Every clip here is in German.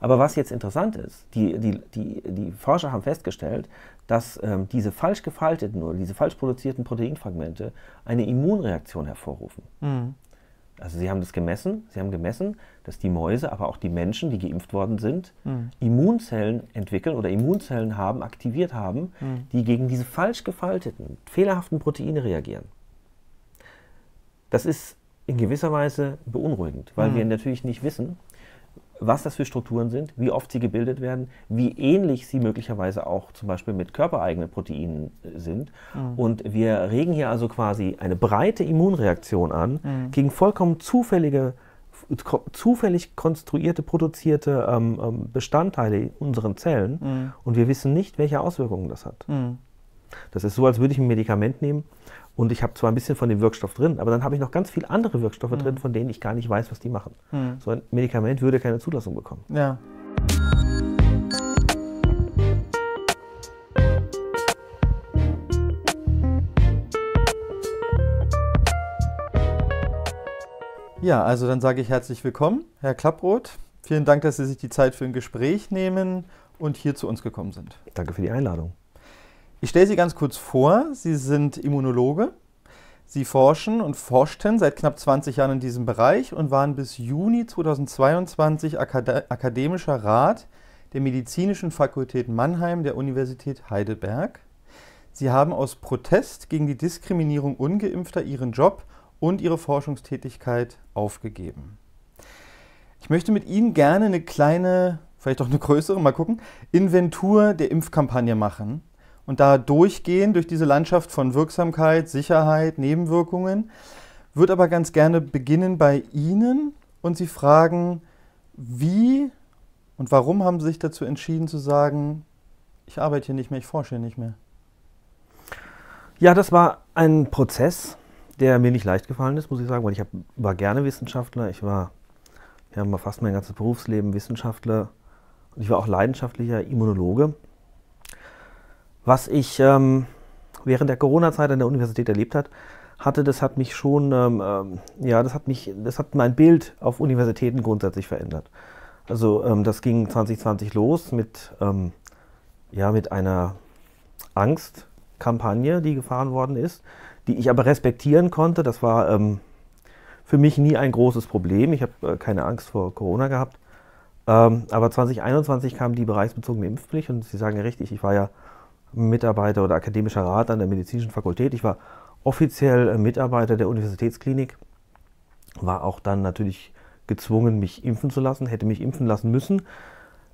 Aber was jetzt interessant ist, die, die, die, die Forscher haben festgestellt, dass ähm, diese falsch gefalteten oder diese falsch produzierten Proteinfragmente eine Immunreaktion hervorrufen. Mhm. Also sie haben das gemessen, sie haben gemessen, dass die Mäuse, aber auch die Menschen, die geimpft worden sind, mhm. Immunzellen entwickeln oder Immunzellen haben, aktiviert haben, mhm. die gegen diese falsch gefalteten, fehlerhaften Proteine reagieren. Das ist in gewisser Weise beunruhigend, weil mhm. wir natürlich nicht wissen, was das für Strukturen sind, wie oft sie gebildet werden, wie ähnlich sie möglicherweise auch zum Beispiel mit körpereigenen Proteinen äh, sind. Mhm. Und wir regen hier also quasi eine breite Immunreaktion an mhm. gegen vollkommen zufällige, zufällig konstruierte, produzierte ähm, ähm, Bestandteile in unseren Zellen. Mhm. Und wir wissen nicht, welche Auswirkungen das hat. Mhm. Das ist so, als würde ich ein Medikament nehmen und ich habe zwar ein bisschen von dem Wirkstoff drin, aber dann habe ich noch ganz viele andere Wirkstoffe mhm. drin, von denen ich gar nicht weiß, was die machen. Mhm. So ein Medikament würde keine Zulassung bekommen. Ja. Ja, also dann sage ich herzlich willkommen, Herr Klapproth. Vielen Dank, dass Sie sich die Zeit für ein Gespräch nehmen und hier zu uns gekommen sind. Danke für die Einladung. Ich stelle Sie ganz kurz vor. Sie sind Immunologe. Sie forschen und forschten seit knapp 20 Jahren in diesem Bereich und waren bis Juni 2022 Akade akademischer Rat der Medizinischen Fakultät Mannheim der Universität Heidelberg. Sie haben aus Protest gegen die Diskriminierung ungeimpfter ihren Job und ihre Forschungstätigkeit aufgegeben. Ich möchte mit Ihnen gerne eine kleine, vielleicht auch eine größere, mal gucken, Inventur der Impfkampagne machen und da durchgehen durch diese Landschaft von Wirksamkeit, Sicherheit, Nebenwirkungen. Würde aber ganz gerne beginnen bei Ihnen und Sie fragen, wie und warum haben Sie sich dazu entschieden zu sagen, ich arbeite hier nicht mehr, ich forsche hier nicht mehr? Ja, das war ein Prozess, der mir nicht leicht gefallen ist, muss ich sagen, weil ich hab, war gerne Wissenschaftler. Ich war ja, fast mein ganzes Berufsleben Wissenschaftler und ich war auch leidenschaftlicher Immunologe was ich ähm, während der Corona-Zeit an der Universität erlebt hat, hatte, das hat mich schon, ähm, ähm ja, das hat mich, das hat mein Bild auf Universitäten grundsätzlich verändert. Also ähm, das ging 2020 los mit, ähm, ja, mit einer Angstkampagne, die gefahren worden ist, die ich aber respektieren konnte. Das war ähm, für mich nie ein großes Problem. Ich habe äh, keine Angst vor Corona gehabt. aber 2021 kam die bereichsbezogene Impfpflicht und Sie sagen ja richtig, ich war ja Mitarbeiter oder akademischer Rat an der medizinischen Fakultät. Ich war offiziell äh, Mitarbeiter der Universitätsklinik, war auch dann natürlich gezwungen, mich impfen zu lassen, hätte mich impfen lassen müssen,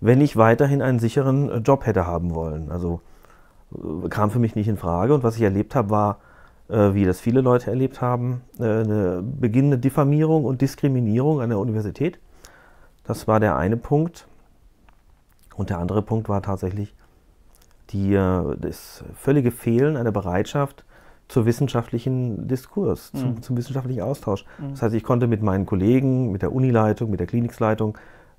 wenn ich weiterhin einen sicheren äh, Job hätte haben wollen. Also äh, kam für mich nicht in Frage. Und was ich erlebt habe, war, wie das viele Leute erlebt haben, eine beginnende Diffamierung und Diskriminierung an der Universität. Das war der eine Punkt. Und der andere Punkt war tatsächlich die, äh, das völlige Fehlen einer Bereitschaft zur wissenschaftlichen Diskurs, mhm. zum, zum, wissenschaftlichen Austausch. Mhm. Das heißt, ich konnte mit meinen Kollegen, mit der Unileitung, mit der Klinikleitung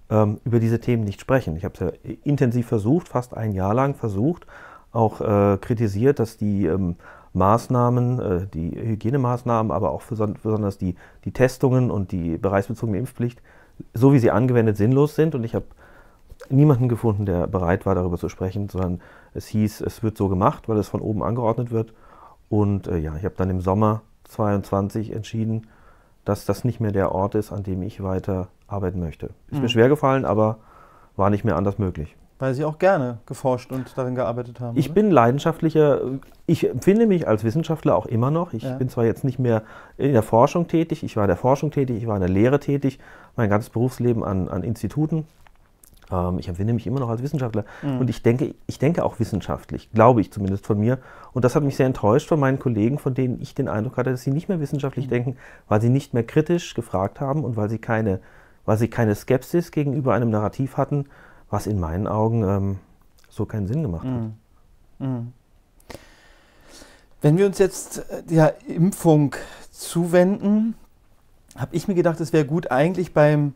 ähm, über diese Themen nicht sprechen. Ich habe es ja intensiv versucht, fast ein Jahr lang versucht, auch äh, kritisiert, dass die ähm, Maßnahmen, äh, die Hygienemaßnahmen, aber auch besonders die, die Testungen und die bereichsbezogene Impfpflicht, so wie sie angewendet, sinnlos sind. Und ich habe niemanden gefunden, der bereit war, darüber zu sprechen, sondern es hieß, es wird so gemacht, weil es von oben angeordnet wird. Und äh, ja, ich habe dann im Sommer 22 entschieden, dass das nicht mehr der Ort ist, an dem ich weiter arbeiten möchte. Ist mhm. mir hm. schwer gefallen, aber war nicht mehr anders möglich. Weil Sie auch gerne geforscht und darin gearbeitet haben. Ich oder? bin leidenschaftlicher, ich empfinde mich als Wissenschaftler auch immer noch. Ich ja. bin zwar jetzt nicht mehr in der Forschung tätig, ich war in der Forschung tätig, ich war in der Lehre tätig, mein ganzes Berufsleben an, an Instituten ähm, ich empfinde mich immer noch als Wissenschaftler. Mhm. Und ich denke, ich denke auch wissenschaftlich, glaube ich zumindest von mir. Und das hat mich sehr enttäuscht von meinen Kollegen, von denen ich den Eindruck hatte, dass sie nicht mehr wissenschaftlich mhm. denken, weil sie nicht mehr kritisch gefragt haben und weil sie keine, weil sie keine Skepsis gegenüber einem Narrativ hatten, was in meinen Augen ähm, so keinen Sinn gemacht mhm. hat. Mhm. Wenn wir uns jetzt der äh, Impfung zuwenden, habe ich mir gedacht, es wäre gut, eigentlich beim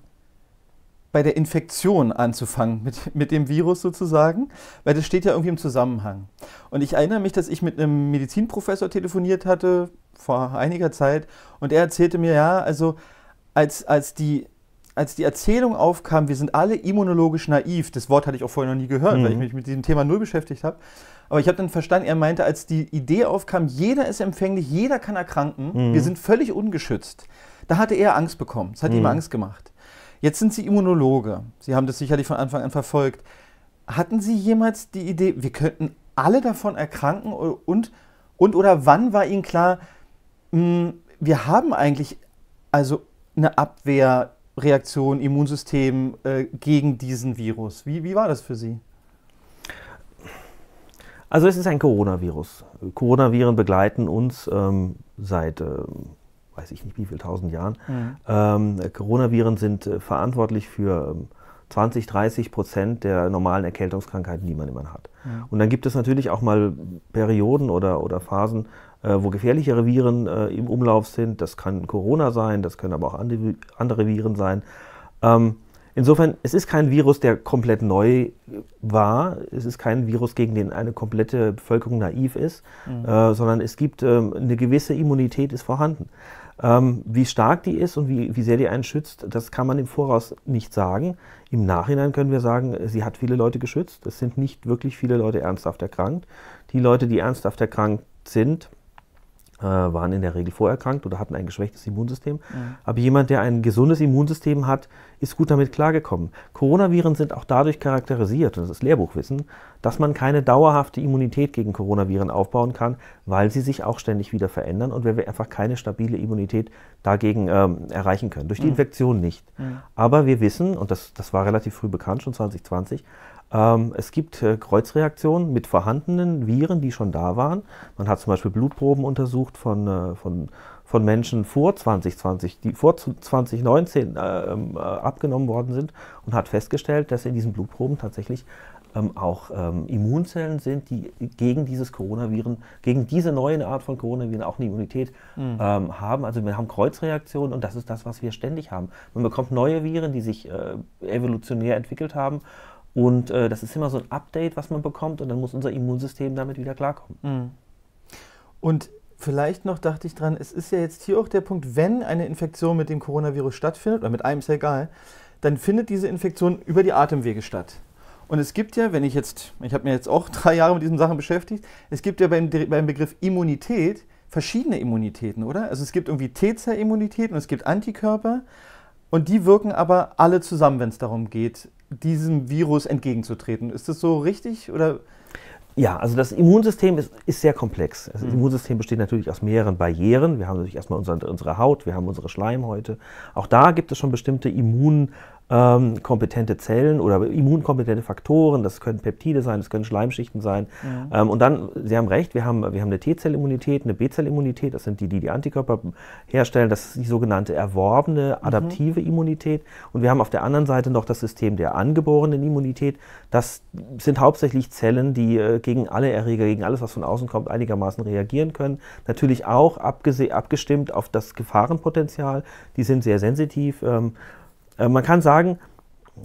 bei der Infektion anzufangen mit, mit dem Virus sozusagen, weil das steht ja irgendwie im Zusammenhang. Und ich erinnere mich, dass ich mit einem Medizinprofessor telefoniert hatte vor einiger Zeit und er erzählte mir, ja, also als, als, die, als die Erzählung aufkam, wir sind alle immunologisch naiv, das Wort hatte ich auch vorher noch nie gehört, mhm. weil ich mhm. mich mit diesem Thema null beschäftigt habe, aber ich habe dann verstanden, er meinte, als die Idee aufkam, jeder ist empfänglich, jeder kann erkranken, mhm. wir sind völlig ungeschützt, da hatte er Angst bekommen, es hat mhm. ihm Angst gemacht. Jetzt sind Sie Immunologe. Sie haben das sicherlich von Anfang an verfolgt. Hatten Sie jemals die Idee, wir könnten alle davon erkranken und, und oder wann war Ihnen klar, mh, hm, wir haben eigentlich also eine Abwehrreaktion, Immunsystem äh, gegen diesen Virus? Wie, wie war das für Sie? Also es ist ein Coronavirus. Coronaviren begleiten uns ähm, seit ähm, weiß ich nicht wie viel, tausend Jahren. Mhm. Ähm, Coronaviren sind äh, verantwortlich für 20, ähm, 30 Prozent der normalen Erkältungskrankheiten, die man immer hat. Mhm. Und dann gibt es natürlich auch mal Perioden oder, oder Phasen, äh, wo gefährlichere Viren äh, im Umlauf sind. Das kann Corona sein, das können aber auch andere, andere Viren sein. Ähm, insofern, es ist kein Virus, der komplett neu war. Es ist kein Virus, gegen den eine komplette Bevölkerung naiv ist, mhm. äh, sondern es gibt ähm, eine gewisse Immunität ist vorhanden. Ähm, wie stark die ist und wie, wie sehr die einen schützt, das kann man im Voraus nicht sagen. Im Nachhinein können wir sagen, sie hat viele Leute geschützt. Es sind nicht wirklich viele Leute ernsthaft erkrankt. Die Leute, die ernsthaft erkrankt sind, äh, waren in der Regel vorerkrankt oder hatten ein geschwächtes Immunsystem. Ja. Aber jemand, der ein gesundes Immunsystem hat, ist gut damit klargekommen. Coronaviren sind auch dadurch charakterisiert, das ist Lehrbuchwissen, dass man keine dauerhafte Immunität gegen Coronaviren aufbauen kann, weil sie sich auch ständig wieder verändern und weil wir einfach keine stabile Immunität dagegen ähm, erreichen können. Durch die mhm. Infektion nicht. Ja. Aber wir wissen, und das, das war relativ früh bekannt, schon 2020, ähm, es gibt äh, Kreuzreaktionen mit vorhandenen Viren, die schon da waren. Man hat zum Beispiel Blutproben untersucht von, äh, von, von Menschen vor 2020, die vor 2019 äh, ähm, äh, abgenommen worden sind und hat festgestellt, dass in diesen Blutproben tatsächlich ähm, auch ähm, Immunzellen sind, die gegen dieses Coronaviren, gegen diese neue Art von Coronaviren auch eine Immunität mhm. ähm, haben. Also wir haben Kreuzreaktionen und das ist das, was wir ständig haben. Man bekommt neue Viren, die sich äh, evolutionär entwickelt haben und äh, das ist immer so ein Update, was man bekommt und dann muss unser Immunsystem damit wieder klarkommen. Mhm. Und vielleicht noch dachte ich dran, es ist ja jetzt hier auch der Punkt, wenn eine Infektion mit dem Coronavirus stattfindet, oder mit einem ist ja egal, dann findet diese Infektion über die Atemwege statt. Und es gibt ja, wenn ich jetzt, ich habe mir jetzt auch drei Jahre mit diesen Sachen beschäftigt, es gibt ja beim, beim Begriff Immunität verschiedene Immunitäten, oder? Also es gibt irgendwie T-Zell-Immunitäten und es gibt Antikörper und die wirken aber alle zusammen, wenn es darum geht, diesem Virus entgegenzutreten. Ist das so richtig oder? Ja, also das Immunsystem ist, ist sehr komplex. Das mhm. Immunsystem besteht natürlich aus mehreren Barrieren. Wir haben natürlich erstmal unsere, unsere Haut, wir haben unsere Schleimhäute. Auch da gibt es schon bestimmte Immun- ähm, kompetente Zellen oder immunkompetente Faktoren, das können Peptide sein, das können Schleimschichten sein. Ja. Ähm, und dann, Sie haben recht, wir haben, wir haben eine T-Zellimmunität, eine B-Zellimmunität, das sind die, die die Antikörper herstellen, das ist die sogenannte erworbene mhm. adaptive mhm. Immunität. Und wir haben auf der anderen Seite noch das System der angeborenen Immunität. Das sind hauptsächlich Zellen, die äh, gegen alle Erreger, gegen alles, was von außen kommt, einigermaßen reagieren können. Natürlich auch abgestimmt auf das Gefahrenpotenzial. Die sind sehr sensitiv. Ähm, äh, man kann sagen,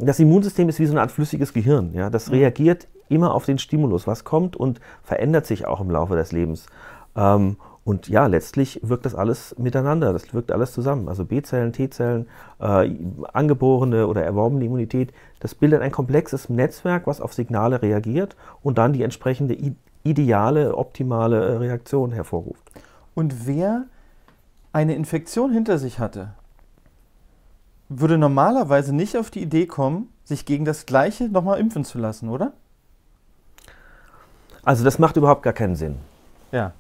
das Immunsystem ist wie so eine Art flüssiges Gehirn. Ja? Das mhm. reagiert immer auf den Stimulus, was kommt und verändert sich auch im Laufe des Lebens. Ähm, und ja, letztlich wirkt das alles miteinander, das wirkt alles zusammen. Also B-Zellen, T-Zellen, äh, angeborene oder erworbene Immunität, das bildet ein komplexes Netzwerk, was auf Signale reagiert und dann die entsprechende ideale, optimale äh, Reaktion hervorruft. Und wer eine Infektion hinter sich hatte, würde normalerweise nicht auf die Idee kommen, sich gegen das Gleiche nochmal impfen zu lassen, oder? Also das macht überhaupt gar keinen Sinn. Ja.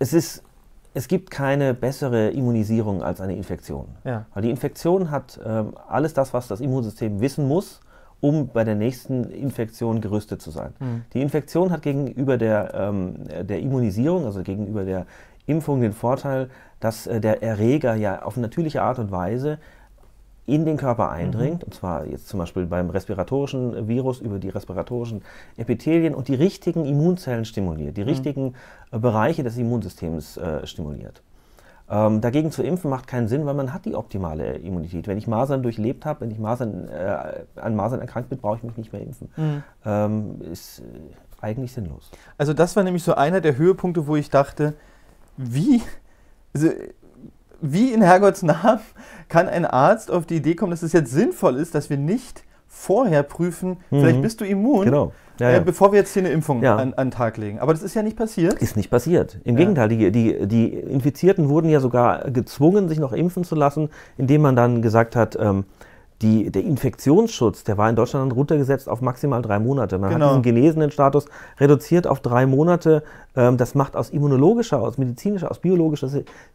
Es, ist, es gibt keine bessere Immunisierung als eine Infektion. Ja. Weil die Infektion hat ähm, alles das, was das Immunsystem wissen muss, um bei der nächsten Infektion gerüstet zu sein. Mhm. Die Infektion hat gegenüber der, ähm, der Immunisierung, also gegenüber der Impfung, den Vorteil, dass äh, der Erreger ja auf natürliche Art und Weise in den Körper mhm. eindringt, mhm. und zwar jetzt zum Beispiel beim respiratorischen Virus über die respiratorischen Epithelien und die richtigen Immunzellen stimuliert, die mhm. richtigen äh, Bereiche des Immunsystems äh, stimuliert. Ähm, dagegen zu impfen macht keinen Sinn, weil man hat die optimale Immunität. Wenn ich Masern durchlebt habe, wenn ich Masern, äh, an Masern erkrankt bin, brauche ich mich nicht mehr impfen. Mhm. Ähm, ist äh, eigentlich sinnlos. Also das war nämlich so einer der Höhepunkte, wo ich dachte, wie also wie in Herrgotts Namen kann ein Arzt auf die Idee kommen, dass es jetzt sinnvoll ist, dass wir nicht vorher prüfen, mhm. vielleicht bist du immun, genau. ja, ja. Äh, bevor wir jetzt hier eine Impfung ja. an, an den Tag legen. Aber das ist ja nicht passiert. Ist nicht passiert. Im Gegenteil, die, die, die Infizierten wurden ja sogar gezwungen, sich noch impfen zu lassen, indem man dann gesagt hat, ähm, die, der Infektionsschutz, der war in Deutschland dann runtergesetzt auf maximal drei Monate. Man genau. hat diesen genesenen Status reduziert auf drei Monate. Ähm, das macht aus immunologischer, aus medizinischer, aus biologischer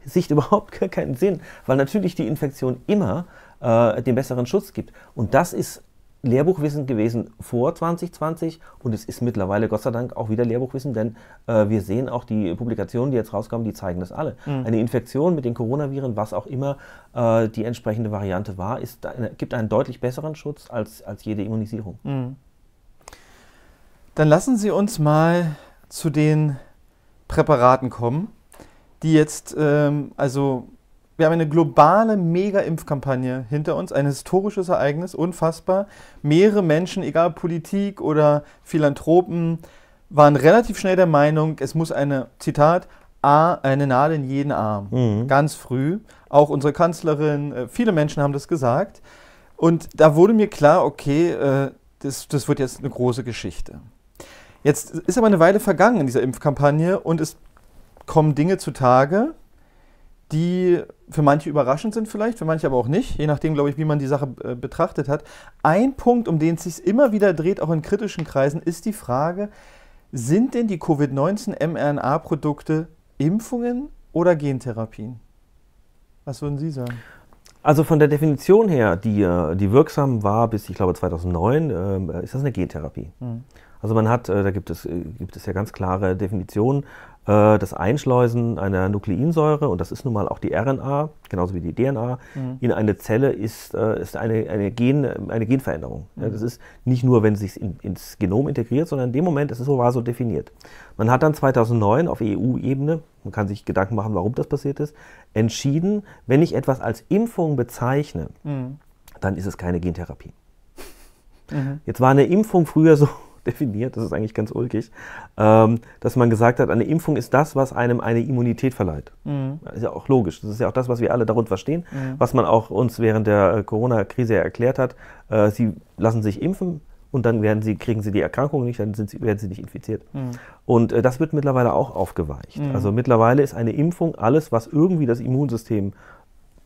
Sicht überhaupt gar keinen Sinn, weil natürlich die Infektion immer äh, den besseren Schutz gibt. Und das ist Lehrbuchwissen gewesen vor 2020 und es ist mittlerweile Gott sei Dank auch wieder Lehrbuchwissen, denn äh, wir sehen auch die Publikationen, die jetzt rauskommen, die zeigen das alle. Mhm. Eine Infektion mit den Coronaviren, was auch immer äh, die entsprechende Variante war, ist, gibt einen deutlich besseren Schutz als, als jede Immunisierung. Mhm. Dann lassen Sie uns mal zu den Präparaten kommen, die jetzt ähm, also wir haben eine globale Mega-Impfkampagne hinter uns, ein historisches Ereignis, unfassbar. Mehrere Menschen, egal Politik oder Philanthropen, waren relativ schnell der Meinung, es muss eine, Zitat, A, eine Nadel in jeden Arm. Mhm. Ganz früh. Auch unsere Kanzlerin, äh, viele Menschen haben das gesagt. Und da wurde mir klar, okay, äh, das, das wird jetzt eine große Geschichte. Jetzt ist aber eine Weile vergangen in dieser Impfkampagne und es kommen Dinge zutage, die für manche überraschend sind vielleicht, für manche aber auch nicht, je nachdem, glaube ich, wie man die Sache äh, betrachtet hat. Ein Punkt, um den es sich immer wieder dreht, auch in kritischen Kreisen, ist die Frage, sind denn die Covid-19-mRNA-Produkte Impfungen oder Gentherapien? Was würden Sie sagen? Also von der Definition her, die, äh, die wirksam war bis, ich glaube, 2009, äh, ist das eine Gentherapie. Mhm. Also man hat, äh, da gibt es, äh, gibt es ja ganz klare Definitionen, äh, das Einschleusen einer Nukleinsäure, und das ist nun mal auch die RNA, genauso wie die DNA, mhm. in eine Zelle ist, äh, ist eine, eine, Gen, eine Genveränderung. Mhm. das ist nicht nur, wenn es sich in, ins Genom integriert, sondern in dem Moment, es ist so war so definiert. Man hat dann 2009 auf EU-Ebene, man kann sich Gedanken machen, warum das passiert ist, entschieden, wenn ich etwas als Impfung bezeichne, mhm. dann ist es keine Gentherapie. Mhm. Jetzt war eine Impfung früher so definiert, das ist eigentlich ganz ulkig, ähm, dass man gesagt hat, eine Impfung ist das, was einem eine Immunität verleiht. Mhm. Ist ja auch logisch. Das ist ja auch das, was wir alle darunter verstehen, mhm. was man auch uns während der äh, Corona-Krise ja erklärt hat. Äh, sie lassen sich impfen, und dann werden sie, kriegen sie die Erkrankung nicht, dann sie, werden sie nicht infiziert. Mhm. Und äh, das wird mittlerweile auch aufgeweicht. Mhm. Also mittlerweile ist eine Impfung alles, was irgendwie das Immunsystem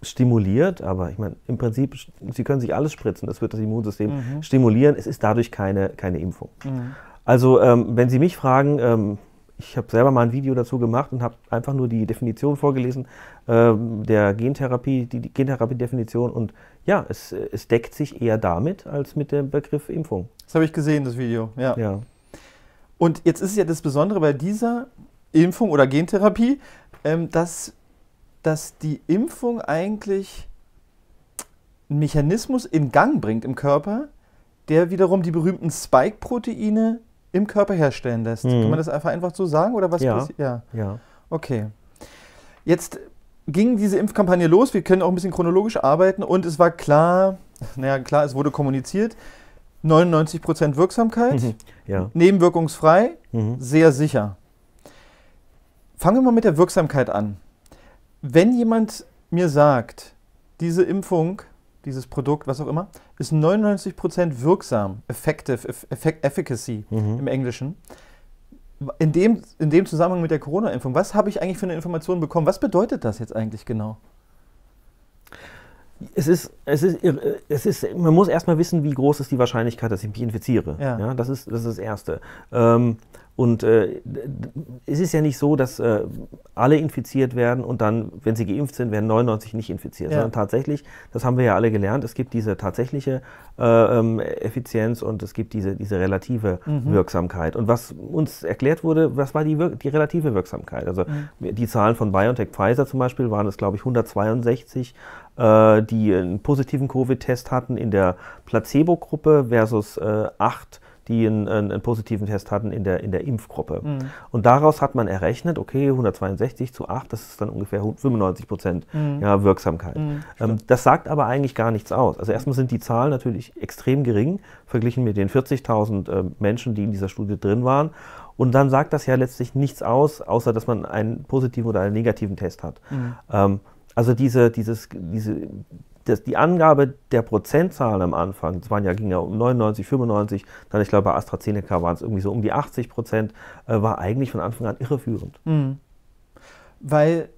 stimuliert, aber ich meine, im Prinzip, sie können sich alles spritzen, das wird das Immunsystem mhm. stimulieren, es ist dadurch keine, keine Impfung. Mhm. Also, ähm, wenn Sie mich fragen, ähm, ich habe selber mal ein Video dazu gemacht und habe einfach nur die Definition vorgelesen ähm, der Gentherapie, die, die Gentherapie-Definition und ja, es, es deckt sich eher damit als mit dem Begriff Impfung. Das habe ich gesehen, das Video, ja. ja. Und jetzt ist ja das Besondere bei dieser Impfung oder Gentherapie, ähm, dass dass die Impfung eigentlich einen Mechanismus in Gang bringt im Körper, der wiederum die berühmten Spike-Proteine im Körper herstellen lässt. Mhm. Kann man das einfach einfach so sagen oder was ja. Ja. ja. Okay. Jetzt ging diese Impfkampagne los. Wir können auch ein bisschen chronologisch arbeiten und es war klar, naja, klar, es wurde kommuniziert. 99% Wirksamkeit, mhm. ja. nebenwirkungsfrei, mhm. sehr sicher. Fangen wir mal mit der Wirksamkeit an. Wenn jemand mir sagt, diese Impfung, dieses Produkt, was auch immer, ist 99% wirksam, effective, effect, efficacy mhm. im Englischen, in dem, in dem Zusammenhang mit der Corona-Impfung, was habe ich eigentlich für eine Information bekommen? Was bedeutet das jetzt eigentlich genau? es ist, es ist, es ist, man muss erstmal wissen, wie groß ist die Wahrscheinlichkeit, dass ich mich infiziere. Ja. ja das, ist, das ist das Erste. Ähm, und äh, es ist ja nicht so, dass äh, alle infiziert werden und dann, wenn sie geimpft sind, werden 99 nicht infiziert, ja. sondern tatsächlich, das haben wir ja alle gelernt, es gibt diese tatsächliche äh, ähm, Effizienz und es gibt diese, diese relative mhm. Wirksamkeit. Und was uns erklärt wurde, was war die, wir die relative Wirksamkeit? Also mhm. die Zahlen von BioNTech Pfizer zum Beispiel waren es, glaube ich, 162 äh, die einen positiven Covid-Test hatten in der Placebo-Gruppe versus äh, acht die einen, einen, positiven Test hatten in der, in der Impfgruppe. Mhm. Und daraus hat man errechnet, okay, 162 zu 8, das ist dann ungefähr 95 Prozent mhm. ja, Wirksamkeit. Mhm, ähm, das sagt aber eigentlich gar nichts aus. Also erstmal sind die Zahlen natürlich extrem gering, verglichen mit den 40.000 äh, Menschen, die in dieser Studie drin waren. Und dann sagt das ja letztlich nichts aus, außer dass man einen positiven oder einen negativen Test hat. Mhm. Ähm, also diese, dieses, diese, das, die Angabe der Prozentzahl am Anfang, das waren ja, ging ja um 99, 95, dann ich glaube bei AstraZeneca waren es irgendwie so um die 80 Prozent, äh, war eigentlich von Anfang an irreführend. Mhm. Weil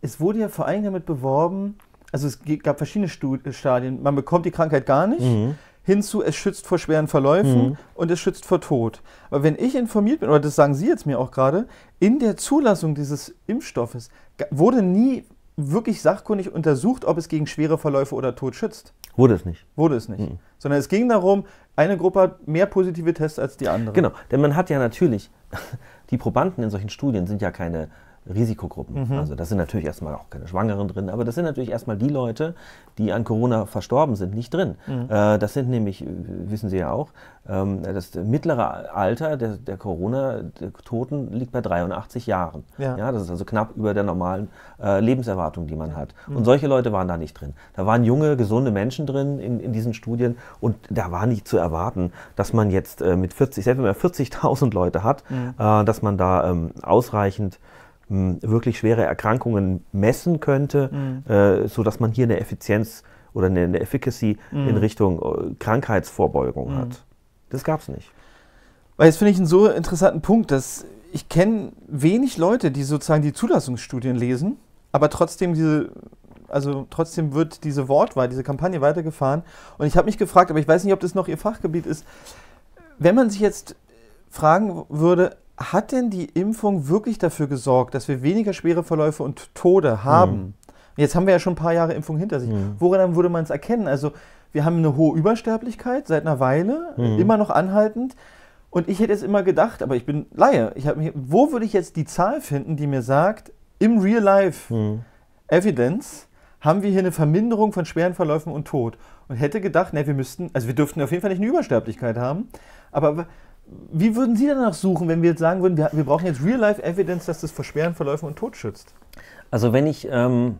es wurde ja vor allem damit beworben, also es gab verschiedene äh, Stadien, man bekommt die Krankheit gar nicht. Mhm hinzu, es schützt vor schweren Verläufen mhm. und es schützt vor Tod. Aber wenn ich informiert bin, oder das sagen Sie jetzt mir auch gerade, in der Zulassung dieses Impfstoffes wurde nie wirklich sachkundig untersucht, ob es gegen schwere Verläufe oder Tod schützt. Wurde es nicht. Wurde es nicht. Mhm. Sondern es ging darum, eine Gruppe hat mehr positive Tests als die andere. Genau, denn man hat ja natürlich, die Probanden in solchen Studien sind ja keine Risikogruppen. Mhm. Also das sind natürlich erstmal auch keine Schwangeren drin, aber das sind natürlich erstmal die Leute, die an Corona verstorben sind, nicht drin. Mhm. Äh, das sind nämlich, wissen Sie ja auch, ähm, das mittlere Alter der, der Corona-Toten liegt bei 83 Jahren. Ja. ja. das ist also knapp über der normalen äh, Lebenserwartung, die man hat. Mhm. Und solche Leute waren da nicht drin. Da waren junge, gesunde Menschen drin in, in diesen Studien und da war nicht zu erwarten, dass man jetzt äh, mit 40, selbst wenn man 40.000 Leute hat, mhm. äh, dass man da ähm, ausreichend wirklich schwere Erkrankungen messen könnte, mhm. äh, sodass man hier eine Effizienz oder eine, Efficacy mhm. in Richtung äh, Krankheitsvorbeugung mhm. hat. Das gab es nicht. Weil jetzt finde ich einen so interessanten Punkt, dass ich kenne wenig Leute, die sozusagen die Zulassungsstudien lesen, aber trotzdem diese, also trotzdem wird diese Wortwahl, diese Kampagne weitergefahren. Und ich habe mich gefragt, aber ich weiß nicht, ob das noch Ihr Fachgebiet ist. Wenn man sich jetzt fragen würde, hat denn die Impfung wirklich dafür gesorgt, dass wir weniger schwere Verläufe und Tode haben? Mhm. Jetzt haben wir ja schon ein paar Jahre Impfung hinter sich. Mhm. Woran würde man es erkennen? Also wir haben eine hohe Übersterblichkeit seit einer Weile, mhm. immer noch anhaltend. Und ich hätte jetzt immer gedacht, aber ich bin Laie, ich mich, wo würde ich jetzt die Zahl finden, die mir sagt, im Real Life mhm. Evidence haben wir hier eine Verminderung von schweren Verläufen und Tod. Und hätte gedacht, ne, wir müssten, also wir dürften auf jeden Fall nicht eine Übersterblichkeit haben, aber wie würden Sie danach suchen, wenn wir jetzt sagen würden, wir, wir brauchen jetzt Real-Life-Evidence, dass das Versperren, Verläufen und Tod schützt? Also wenn ich, ähm,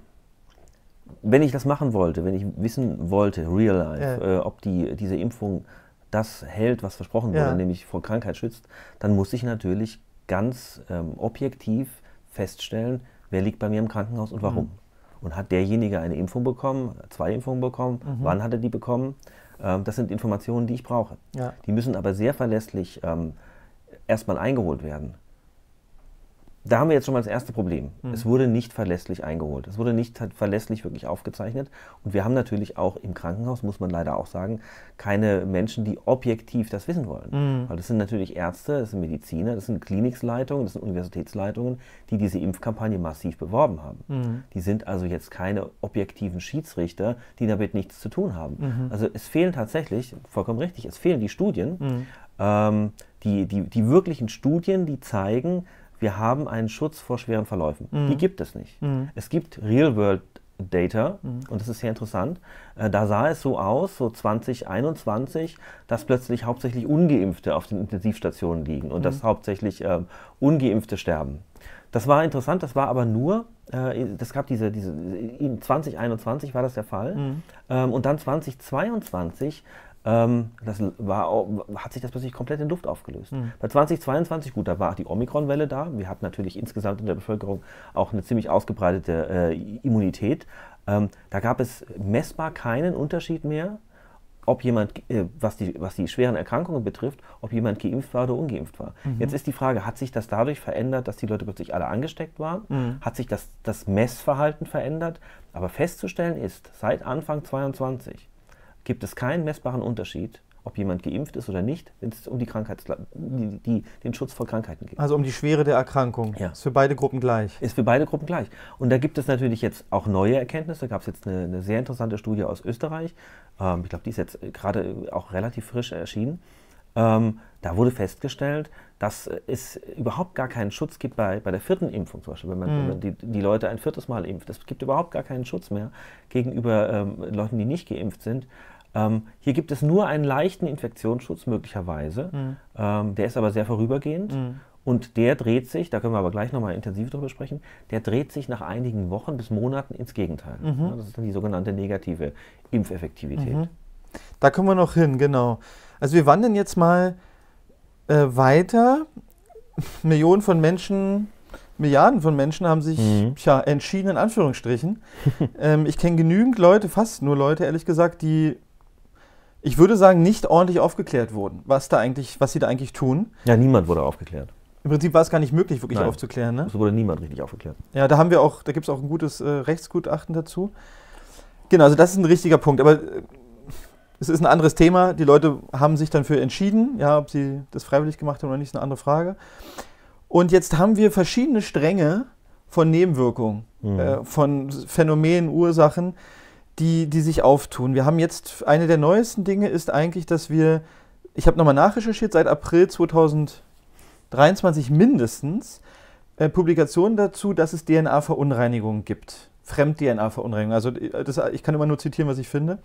wenn ich das machen wollte, wenn ich wissen wollte, Real-Life, ja. äh, ob die, diese Impfung das hält, was versprochen wurde, ja. nämlich vor Krankheit schützt, dann muss ich natürlich ganz ähm, objektiv feststellen, wer liegt bei mir im Krankenhaus und warum. Mhm. Und hat derjenige eine Impfung bekommen, zwei Impfungen bekommen, mhm. wann hat er die bekommen? Ähm, das sind Informationen, die ich brauche. Ja. Die müssen aber sehr verlässlich ähm, erstmal eingeholt werden da haben wir jetzt schon mal das erste Problem. Mhm. Es wurde nicht verlässlich eingeholt. Es wurde nicht verlässlich wirklich aufgezeichnet. Und wir haben natürlich auch im Krankenhaus, muss man leider auch sagen, keine Menschen, die objektiv das wissen wollen. Mhm. Weil das sind natürlich Ärzte, das sind Mediziner, das sind Klinikleitungen, das sind Universitätsleitungen, die diese Impfkampagne massiv beworben haben. Mhm. Die sind also jetzt keine objektiven Schiedsrichter, die damit nichts zu tun haben. Mhm. Also es fehlen tatsächlich, vollkommen richtig, es fehlen die Studien, hm. ähm, die, die, die wirklichen Studien, die zeigen, wir haben einen Schutz vor schweren Verläufen. Mhm. Die gibt es nicht. Mhm. Es gibt Real-World Data mhm. und das ist sehr interessant. Äh, da sah es so aus, so 2021, dass plötzlich hauptsächlich Ungeimpfte auf den Intensivstationen liegen und mhm. dass hauptsächlich äh, Ungeimpfte sterben. Das war interessant, das war aber nur, äh, das gab diese, diese, 2021 war das der Fall mhm. ähm, und dann 2022 ähm, das war, hat sich das plötzlich komplett in Luft aufgelöst. Mhm. Bei 2022, gut, da war die Omikron-Welle da. Wir hatten natürlich insgesamt in der Bevölkerung auch eine ziemlich ausgebreitete äh, Immunität. Ähm, da gab es messbar keinen Unterschied mehr, ob jemand, äh, was, die, was die schweren Erkrankungen betrifft, ob jemand geimpft war oder ungeimpft war. Mhm. Jetzt ist die Frage, hat sich das dadurch verändert, dass die Leute plötzlich alle angesteckt waren? Mhm. Hat sich das, das Messverhalten verändert? Aber festzustellen ist, seit Anfang 2022, gibt es keinen messbaren Unterschied, ob jemand geimpft ist oder nicht, wenn es um die Krankheits die, die, den Schutz vor Krankheiten geht. Also um die Schwere der Erkrankung. Ja. Ist für beide Gruppen gleich. Ist für beide Gruppen gleich. Und da gibt es natürlich jetzt auch neue Erkenntnisse. Da gab es jetzt eine, eine, sehr interessante Studie aus Österreich. Ähm, ich glaube, die ist jetzt gerade auch relativ frisch erschienen. Ähm, da wurde festgestellt, dass äh, es überhaupt gar keinen Schutz gibt bei, bei der vierten Impfung zum Beispiel, wenn man, mhm. wenn man die, die Leute ein viertes Mal impft. Es gibt überhaupt gar keinen Schutz mehr gegenüber ähm, Leuten, die nicht geimpft sind. Ähm, hier gibt es nur einen leichten Infektionsschutz möglicherweise. Mhm. Ähm, der ist aber sehr vorübergehend. Mhm. Und der dreht sich, da können wir aber gleich nochmal intensiv drüber sprechen, der dreht sich nach einigen Wochen bis Monaten ins Gegenteil. Mhm. Ja, das ist dann die sogenannte negative Impfeffektivität. Mhm. Da können wir noch hin, genau. Also wir wandern jetzt mal äh, weiter. Millionen von Menschen, Milliarden von Menschen haben sich mhm. tja, entschieden, in Anführungsstrichen. ähm, ich kenne genügend Leute, fast nur Leute, ehrlich gesagt, die ich würde sagen, nicht ordentlich aufgeklärt wurden, was, da eigentlich, was sie da eigentlich tun. Ja, niemand wurde aufgeklärt. Im Prinzip war es gar nicht möglich, wirklich Nein, aufzuklären. Ne? Es wurde niemand richtig aufgeklärt. Ja, da haben wir auch, da gibt es auch ein gutes äh, Rechtsgutachten dazu. Genau, also das ist ein richtiger Punkt. Aber äh, es ist ein anderes Thema. Die Leute haben sich dann für entschieden. Ja, ob sie das freiwillig gemacht haben oder nicht, ist eine andere Frage. Und jetzt haben wir verschiedene Stränge von Nebenwirkungen, mhm. äh, von Phänomenen, Ursachen, die, die sich auftun. Wir haben jetzt, eine der neuesten Dinge ist eigentlich, dass wir, ich habe nochmal nachrecherchiert, seit April 2023 mindestens, äh, Publikationen dazu, dass es DNA-Verunreinigungen gibt. Fremd-DNA-Verunreinigungen. Also äh, das, ich kann immer nur zitieren, was ich finde.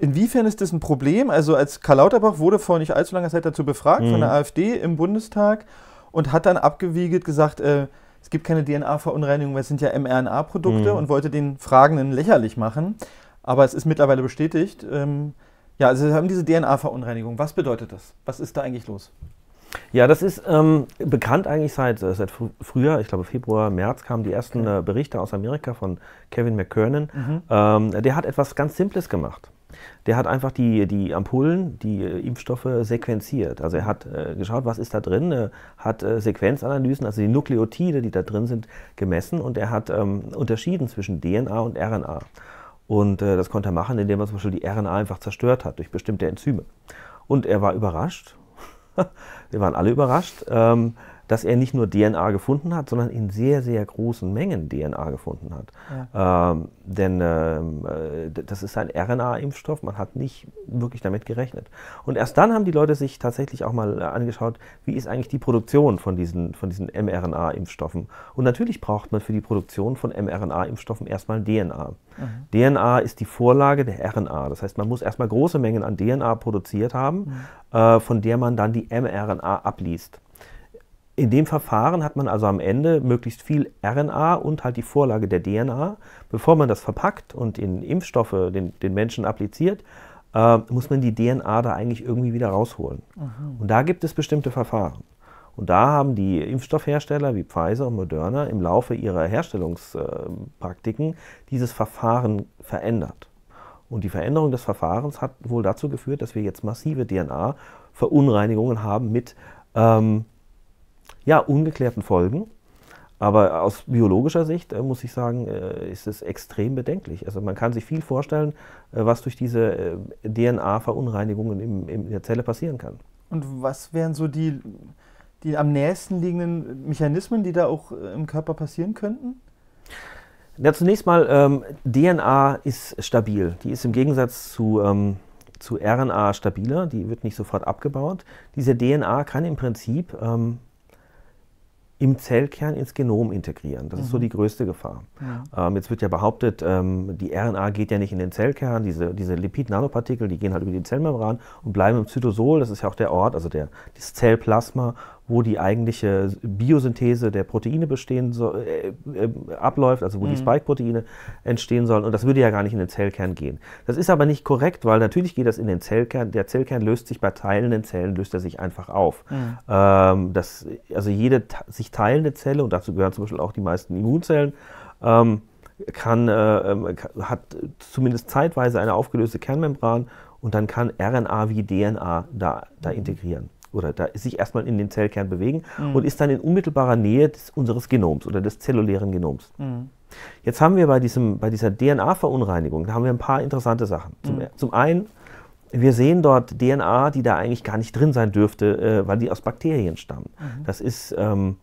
Inwiefern ist das ein Problem? Also als Karl Lauterbach wurde vor nicht allzu langer Zeit dazu befragt mhm. von der mhm. AfD im Bundestag und hat dann abgewiegelt gesagt, äh, es gibt keine DNA-Verunreinigung, weil es sind ja mRNA-Produkte mhm. und wollte den Fragenden lächerlich machen. Aber es ist mittlerweile bestätigt. Ähm, ja, also sie haben diese DNA-Verunreinigung. Was bedeutet das? Was ist da eigentlich los? Ja, das ist ähm, bekannt eigentlich seit, äh, seit früher, ich glaube Februar, März kamen die ersten äh, Berichte aus Amerika von Kevin McKernan. Mhm. Ähm, der hat etwas ganz Simples gemacht. Der hat einfach die, die Ampullen, die äh, Impfstoffe sequenziert. Also er hat äh, geschaut, was ist da drin, er äh, hat äh, Sequenzanalysen, also die Nukleotide, die da drin sind, gemessen und er hat ähm, unterschieden zwischen DNA und RNA. Und äh, das konnte er machen, indem er zum Beispiel die RNA einfach zerstört hat durch bestimmte Enzyme. Und er war überrascht. Wir waren alle überrascht. Ähm, dass er nicht nur DNA gefunden hat, sondern in sehr, sehr großen Mengen DNA gefunden hat. Ja. Ähm, denn ähm, äh, das ist ein RNA-Impfstoff, man hat nicht wirklich damit gerechnet. Und erst dann haben die Leute sich tatsächlich auch mal äh, angeschaut, wie ist eigentlich die Produktion von diesen, von diesen mRNA-Impfstoffen. Und natürlich braucht man für die Produktion von mRNA-Impfstoffen erstmal DNA. Mhm. DNA ist die Vorlage der RNA. Das heißt, man muss erstmal große Mengen an DNA produziert haben, mhm. äh, von der man dann die mRNA abliest. In dem Verfahren hat man also am Ende möglichst viel RNA und halt die Vorlage der DNA. Bevor man das verpackt und in Impfstoffe den, den Menschen appliziert, äh, muss man die DNA da eigentlich irgendwie wieder rausholen. Aha. Und da gibt es bestimmte Verfahren. Und da haben die Impfstoffhersteller wie Pfizer und Moderna im Laufe ihrer Herstellungspraktiken äh, dieses Verfahren verändert. Und die Veränderung des Verfahrens hat wohl dazu geführt, dass wir jetzt massive DNA-Verunreinigungen haben mit ähm, ja, ungeklärten Folgen. Aber aus biologischer Sicht äh, muss ich sagen, äh, ist es extrem bedenklich. Also man kann sich viel vorstellen, äh, was durch diese äh, DNA-Verunreinigungen in, in der Zelle passieren kann. Und was wären so die, die am nächsten liegenden Mechanismen, die da auch äh, im Körper passieren könnten? Ja, zunächst mal, ähm, DNA ist stabil. Die ist im Gegensatz zu, ähm, zu RNA stabiler. Die wird nicht sofort abgebaut. Diese DNA kann im Prinzip ähm, im Zellkern ins Genom integrieren. Das mhm. ist so mhm. die größte Gefahr. Ja. Ähm, jetzt wird ja behauptet, ähm, die RNA geht ja nicht in den Zellkern, diese, diese Lipid-Nanopartikel, die gehen halt über die Zellmembran und bleiben im Zytosol, das ist ja auch der Ort, also der, das Zellplasma, wo die eigentliche Biosynthese der Proteine bestehen so, äh, äh, abläuft, also wo mhm. die Spike-Proteine entstehen sollen. Und das würde ja gar nicht in den Zellkern gehen. Das ist aber nicht korrekt, weil natürlich geht das in den Zellkern. Der Zellkern löst sich bei teilenden Zellen, löst er sich einfach auf. Mhm. Ähm, das, also jede sich teilende Zelle, und dazu gehören zum Beispiel auch die meisten Immunzellen, ähm, kann, äh, ähm, hat zumindest zeitweise eine aufgelöste Kernmembran und dann kann RNA wie DNA da, da mhm. integrieren oder da sich erstmal in den Zellkern bewegen mhm. und ist dann in unmittelbarer Nähe des, unseres Genoms oder des zellulären Genoms. Mhm. Jetzt haben wir bei, diesem, bei dieser DNA-Verunreinigung, da haben wir ein paar interessante Sachen. Zum, mhm. E-, zum, einen, wir sehen dort DNA, die da eigentlich gar nicht drin sein dürfte, äh, weil die aus Bakterien stammen. Mhm. Das ist ähm,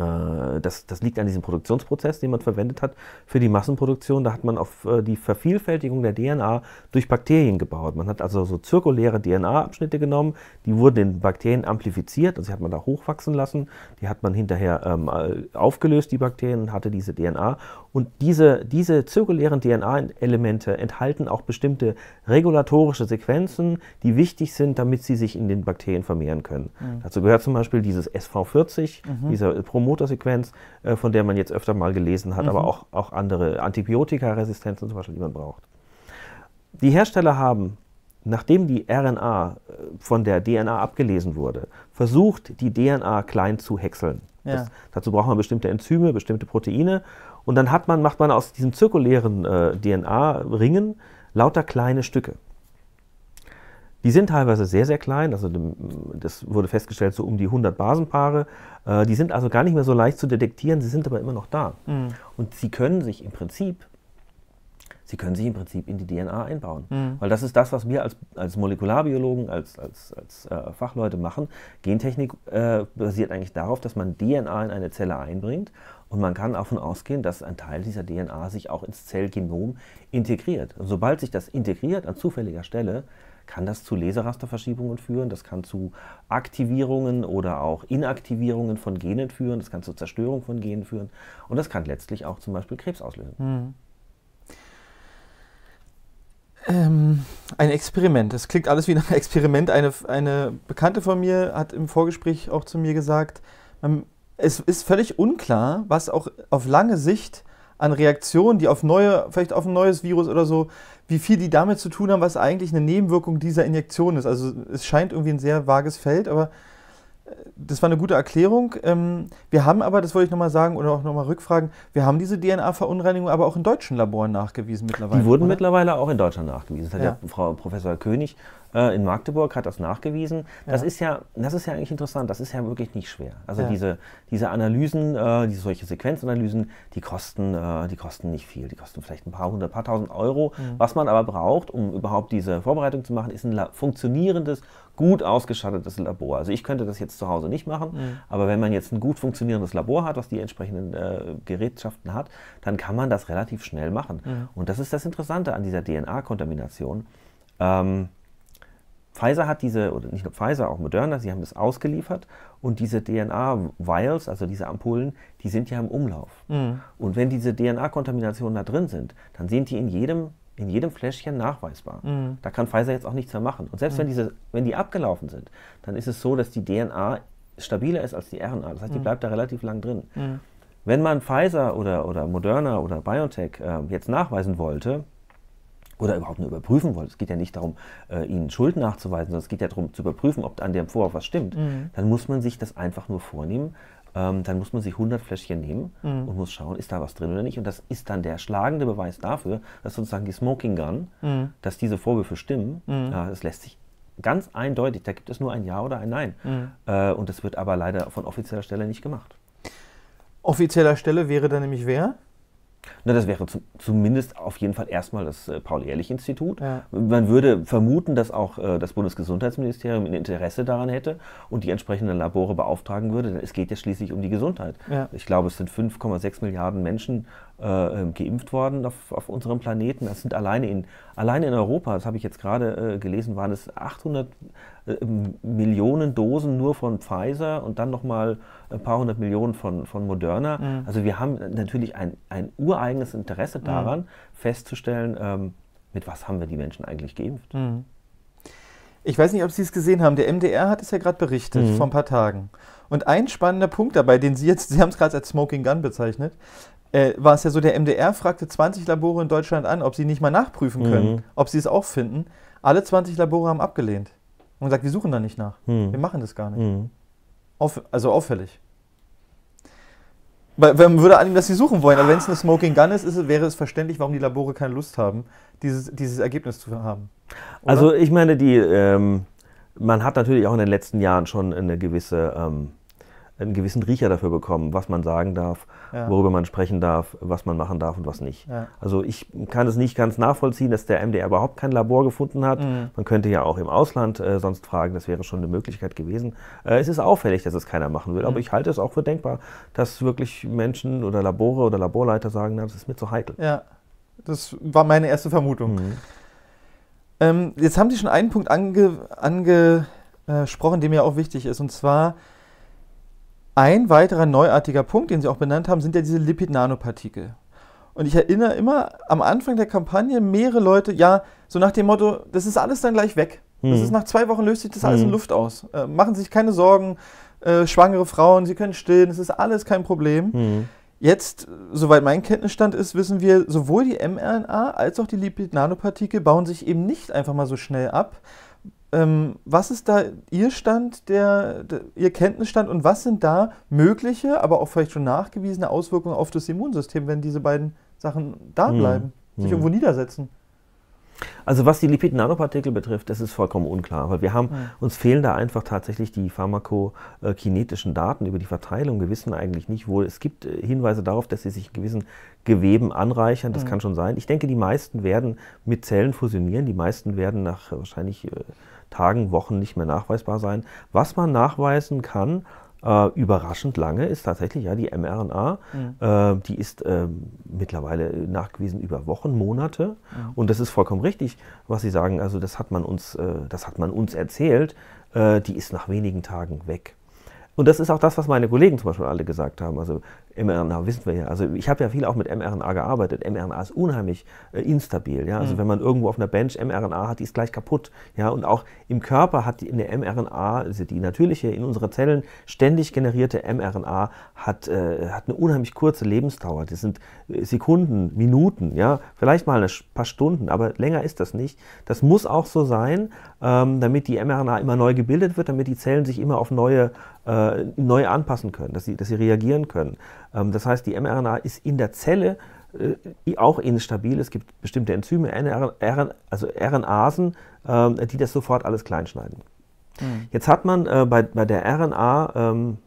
äh, das, das liegt an diesem Produktionsprozess, den man verwendet hat für die Massenproduktion. Da hat man auf äh, die Vervielfältigung der DNA durch Bakterien gebaut. Man hat also so zirkuläre DNA-Abschnitte genommen, die wurden den Bakterien amplifiziert, also die hat man da hochwachsen lassen, die hat man hinterher ähm, äh, aufgelöst, die Bakterien, und hatte diese DNA und diese, diese zirkulären DNA-Elemente enthalten auch bestimmte regulatorische Sequenzen, die wichtig sind, damit sie sich in den Bakterien vermehren können. Mhm. Dazu gehört zum Beispiel dieses SV40, mhm. dieser Promotersequenz, äh, von der man jetzt öfter mal gelesen hat, mhm. aber auch, auch andere Antibiotikaresistenzen zum Beispiel, die man braucht. Die Hersteller haben, nachdem die RNA äh, von der DNA abgelesen wurde, versucht, die DNA klein zu häckseln. Ja. Das, dazu braucht man bestimmte Enzyme, bestimmte Proteine und dann hat man, macht man aus diesen zirkulären äh, DNA-Ringen lauter kleine Stücke. Die sind teilweise sehr, sehr klein, also ähm, das wurde festgestellt, so um die 100 Basenpaare. Äh, die sind also gar nicht mehr so leicht zu detektieren, sie sind aber immer noch da. Mhm. Und sie können sich im Prinzip Sie können sich im Prinzip in die DNA einbauen. Mhm. Weil das ist das, was wir als, als Molekularbiologen, als, als, als äh, Fachleute machen. Gentechnik äh, basiert eigentlich darauf, dass man DNA in eine Zelle einbringt und man kann davon ausgehen, dass ein Teil dieser DNA sich auch ins Zellgenom integriert. Und sobald sich das integriert an zufälliger Stelle, kann das zu Laserrasterverschiebungen führen, das kann zu Aktivierungen oder auch Inaktivierungen von Genen führen, das kann zur Zerstörung von Genen führen und das kann letztlich auch zum Beispiel Krebs auslösen. Hm. Ähm, ein Experiment. Das klingt alles wie ein Experiment. Eine, eine Bekannte von mir hat im Vorgespräch auch zu mir gesagt, man es ist völlig unklar, was auch auf lange Sicht an Reaktionen, die auf neue, vielleicht auf ein neues Virus oder so, wie viel die damit zu tun haben, was eigentlich eine Nebenwirkung dieser Injektion ist. Also es scheint irgendwie ein sehr vages Feld, aber äh, das war eine gute Erklärung. Ähm, wir haben aber, das wollte ich nochmal sagen oder auch nochmal rückfragen, wir haben diese DNA-Verunreinigung aber auch in deutschen Laboren nachgewiesen mittlerweile. Die wurden oder? mittlerweile auch in Deutschland nachgewiesen. Das hat ja. ja Frau Professor König äh, in Magdeburg hat das nachgewiesen. Das, ja. ist ja, das ist ja eigentlich interessant, das ist ja wirklich nicht schwer. Also ja. diese, diese Analysen, äh, diese solche Sequenzanalysen, die kosten, äh, die kosten nicht viel. Die kosten vielleicht ein paar hundert, paar tausend Euro. Mhm. Was man aber braucht, um überhaupt diese Vorbereitung zu machen, ist ein funktionierendes, gut ausgestattetes Labor. Also ich könnte das jetzt zu Hause nicht machen, mhm. aber wenn man jetzt ein gut funktionierendes Labor hat, was die entsprechenden äh, Gerätschaften hat, dann kann man das relativ schnell machen. Mhm. Und das ist das Interessante an dieser DNA-Kontamination. Ähm, Pfizer hat diese, oder nicht nur Pfizer, auch Moderna, sie haben das ausgeliefert und diese DNA-Vials, also diese Ampullen, die sind ja im Umlauf. Mhm. Und wenn diese DNA-Kontaminationen da drin sind, dann sind die in jedem, in jedem Fläschchen nachweisbar. Mhm. Da kann Pfizer jetzt auch nichts mehr machen. Und selbst mhm. wenn, diese, wenn die abgelaufen sind, dann ist es so, dass die DNA stabiler ist als die RNA. Das heißt, die mhm. bleibt da relativ lang drin. Mhm. Wenn man Pfizer oder, oder Moderna oder BioNTech äh, jetzt nachweisen wollte, oder überhaupt nur überprüfen wollt, es geht ja nicht darum, äh, ihnen Schuld nachzuweisen, sondern es geht ja darum zu überprüfen, ob an dem Vorwurf was stimmt, mhm. dann muss man sich das einfach nur vornehmen. Ähm, dann muss man sich 100 Fläschchen nehmen mhm. und muss schauen, ist da was drin oder nicht. Und das ist dann der schlagende Beweis dafür, dass sozusagen die Smoking Gun, mhm. dass diese Vorwürfe stimmen, mhm. ja, das lässt sich ganz eindeutig, da gibt es nur ein Ja oder ein Nein. Mhm. Äh, und das wird aber leider von offizieller Stelle nicht gemacht. Offizieller Stelle wäre dann nämlich wer? Na, das wäre zu, zumindest auf jeden Fall erstmal das äh, Paul-Ehrlich-Institut. Ja. Man würde vermuten, dass auch äh, das Bundesgesundheitsministerium ein Interesse daran hätte und die entsprechenden Labore beauftragen würde. Denn es geht ja schließlich um die Gesundheit. Ja. Ich glaube, es sind 5,6 Milliarden Menschen äh, ähm, geimpft worden auf, auf, unserem Planeten. Das sind alleine in, alleine in Europa, das habe ich jetzt gerade äh, gelesen, waren es 800 äh, ähm, Millionen Dosen nur von Pfizer und dann nochmal ein paar hundert Millionen von, von Moderna. Mhm. Also wir haben natürlich ein, ein ureigenes Interesse mhm. daran, mhm. festzustellen, ähm, mit was haben wir die Menschen eigentlich geimpft. Mhm. Ich weiß nicht, ob Sie es gesehen haben. Der MDR hat es ja gerade berichtet mhm. vor ein paar Tagen. Und ein spannender Punkt dabei, den Sie jetzt, Sie haben es gerade als Smoking Gun bezeichnet, äh, war es ja so, der MDR fragte 20 Labore in Deutschland an, ob sie nicht mal nachprüfen können, mhm. ob sie es auch finden. Alle 20 Labore haben abgelehnt und gesagt, wir suchen da nicht nach. Mhm. Wir machen das gar nicht. Mhm. Auf, also auffällig. Man würde annehmen, dass sie suchen wollen, aber wenn es eine Smoking Gun ist, ist, wäre es verständlich, warum die Labore keine Lust haben, dieses, dieses Ergebnis zu haben. Oder? Also ich meine, die, ähm, man hat natürlich auch in den letzten Jahren schon eine gewisse ähm, einen gewissen Riecher dafür bekommen, was man sagen darf, ja. worüber man sprechen darf, was man machen darf und was nicht. Ja. Also ich kann es nicht ganz nachvollziehen, dass der MDR überhaupt kein Labor gefunden hat. Mhm. Man könnte ja auch im Ausland äh, sonst fragen, das wäre schon eine Möglichkeit gewesen. Äh, es ist auffällig, dass es keiner machen will, mhm. aber ich halte es auch für denkbar, dass wirklich Menschen oder Labore oder Laborleiter sagen, na, das ist mir zu heikel. Ja, das war meine erste Vermutung. Mhm. Ähm, jetzt haben Sie schon einen Punkt angesprochen, ange, äh, der mir auch wichtig ist, und zwar, ein weiterer neuartiger Punkt, den Sie auch benannt haben, sind ja diese Lipid-Nanopartikel. Und ich erinnere immer am Anfang der Kampagne mehrere Leute, ja, so nach dem Motto, das ist alles dann gleich weg. Hm. Das ist hm. nach zwei Wochen löst sich das alles hm. in Luft aus. Äh, machen Sie sich keine Sorgen, äh, schwangere Frauen, Sie können stillen, es ist alles kein Problem. Hm. Jetzt, soweit mein Kenntnisstand ist, wissen wir, sowohl die mRNA als auch die Lipid-Nanopartikel bauen sich eben nicht einfach mal so schnell ab, ähm, was ist da Ihr Stand, der, der, Ihr Kenntnisstand und was sind da mögliche, aber auch vielleicht schon nachgewiesene Auswirkungen auf das Immunsystem, wenn diese beiden Sachen da hm. bleiben, mhm. sich hm. irgendwo niedersetzen? Also was die Lipid-Nanopartikel betrifft, das ist vollkommen unklar, weil wir haben, ja. uns fehlen da einfach tatsächlich die pharmakokinetischen Daten über die Verteilung. Wir wissen eigentlich nicht, wo es gibt äh, Hinweise darauf, dass sie sich in gewissen Geweben anreichern. Das ja. kann schon sein. Ich denke, die meisten werden mit Zellen fusionieren. Die meisten werden nach äh, wahrscheinlich äh, Tagen, Wochen nicht mehr nachweisbar sein. Was man nachweisen kann, äh, überraschend lange ist tatsächlich ja die mRNA. Ja. Mhm. Äh, die ist äh, mittlerweile nachgewiesen über Wochen, Monate. Ja. Mhm. Und das ist vollkommen richtig, was Sie sagen. Also das hat man uns, äh, das hat man uns erzählt. Äh, die ist nach wenigen Tagen weg. Und das ist auch das, was meine Kollegen zum Beispiel alle gesagt haben. Also mRNA wissen wir ja. Also ich habe ja viel auch mit mRNA gearbeitet. mRNA ist unheimlich äh, instabil. Ja? Also mhm. wenn man irgendwo auf einer Bench mRNA hat, die ist gleich kaputt. Ja? Und auch im Körper hat die, eine mRNA, also die natürliche in unseren Zellen ständig generierte mRNA, hat, äh, hat eine unheimlich kurze Lebensdauer. Das sind äh, Sekunden, Minuten, ja? vielleicht mal ein paar Stunden, aber länger ist das nicht. Das muss auch so sein, ähm, damit die mRNA immer neu gebildet wird, damit die Zellen sich immer auf neue äh, neu anpassen können, dass sie, dass sie reagieren können. Ähm, das heißt, die mRNA ist in der Zelle äh, auch instabil. Es gibt bestimmte Enzyme, also RNAsen, äh, die das sofort alles kleinschneiden. Mhm. Jetzt hat man äh, bei, bei der RNA ähm,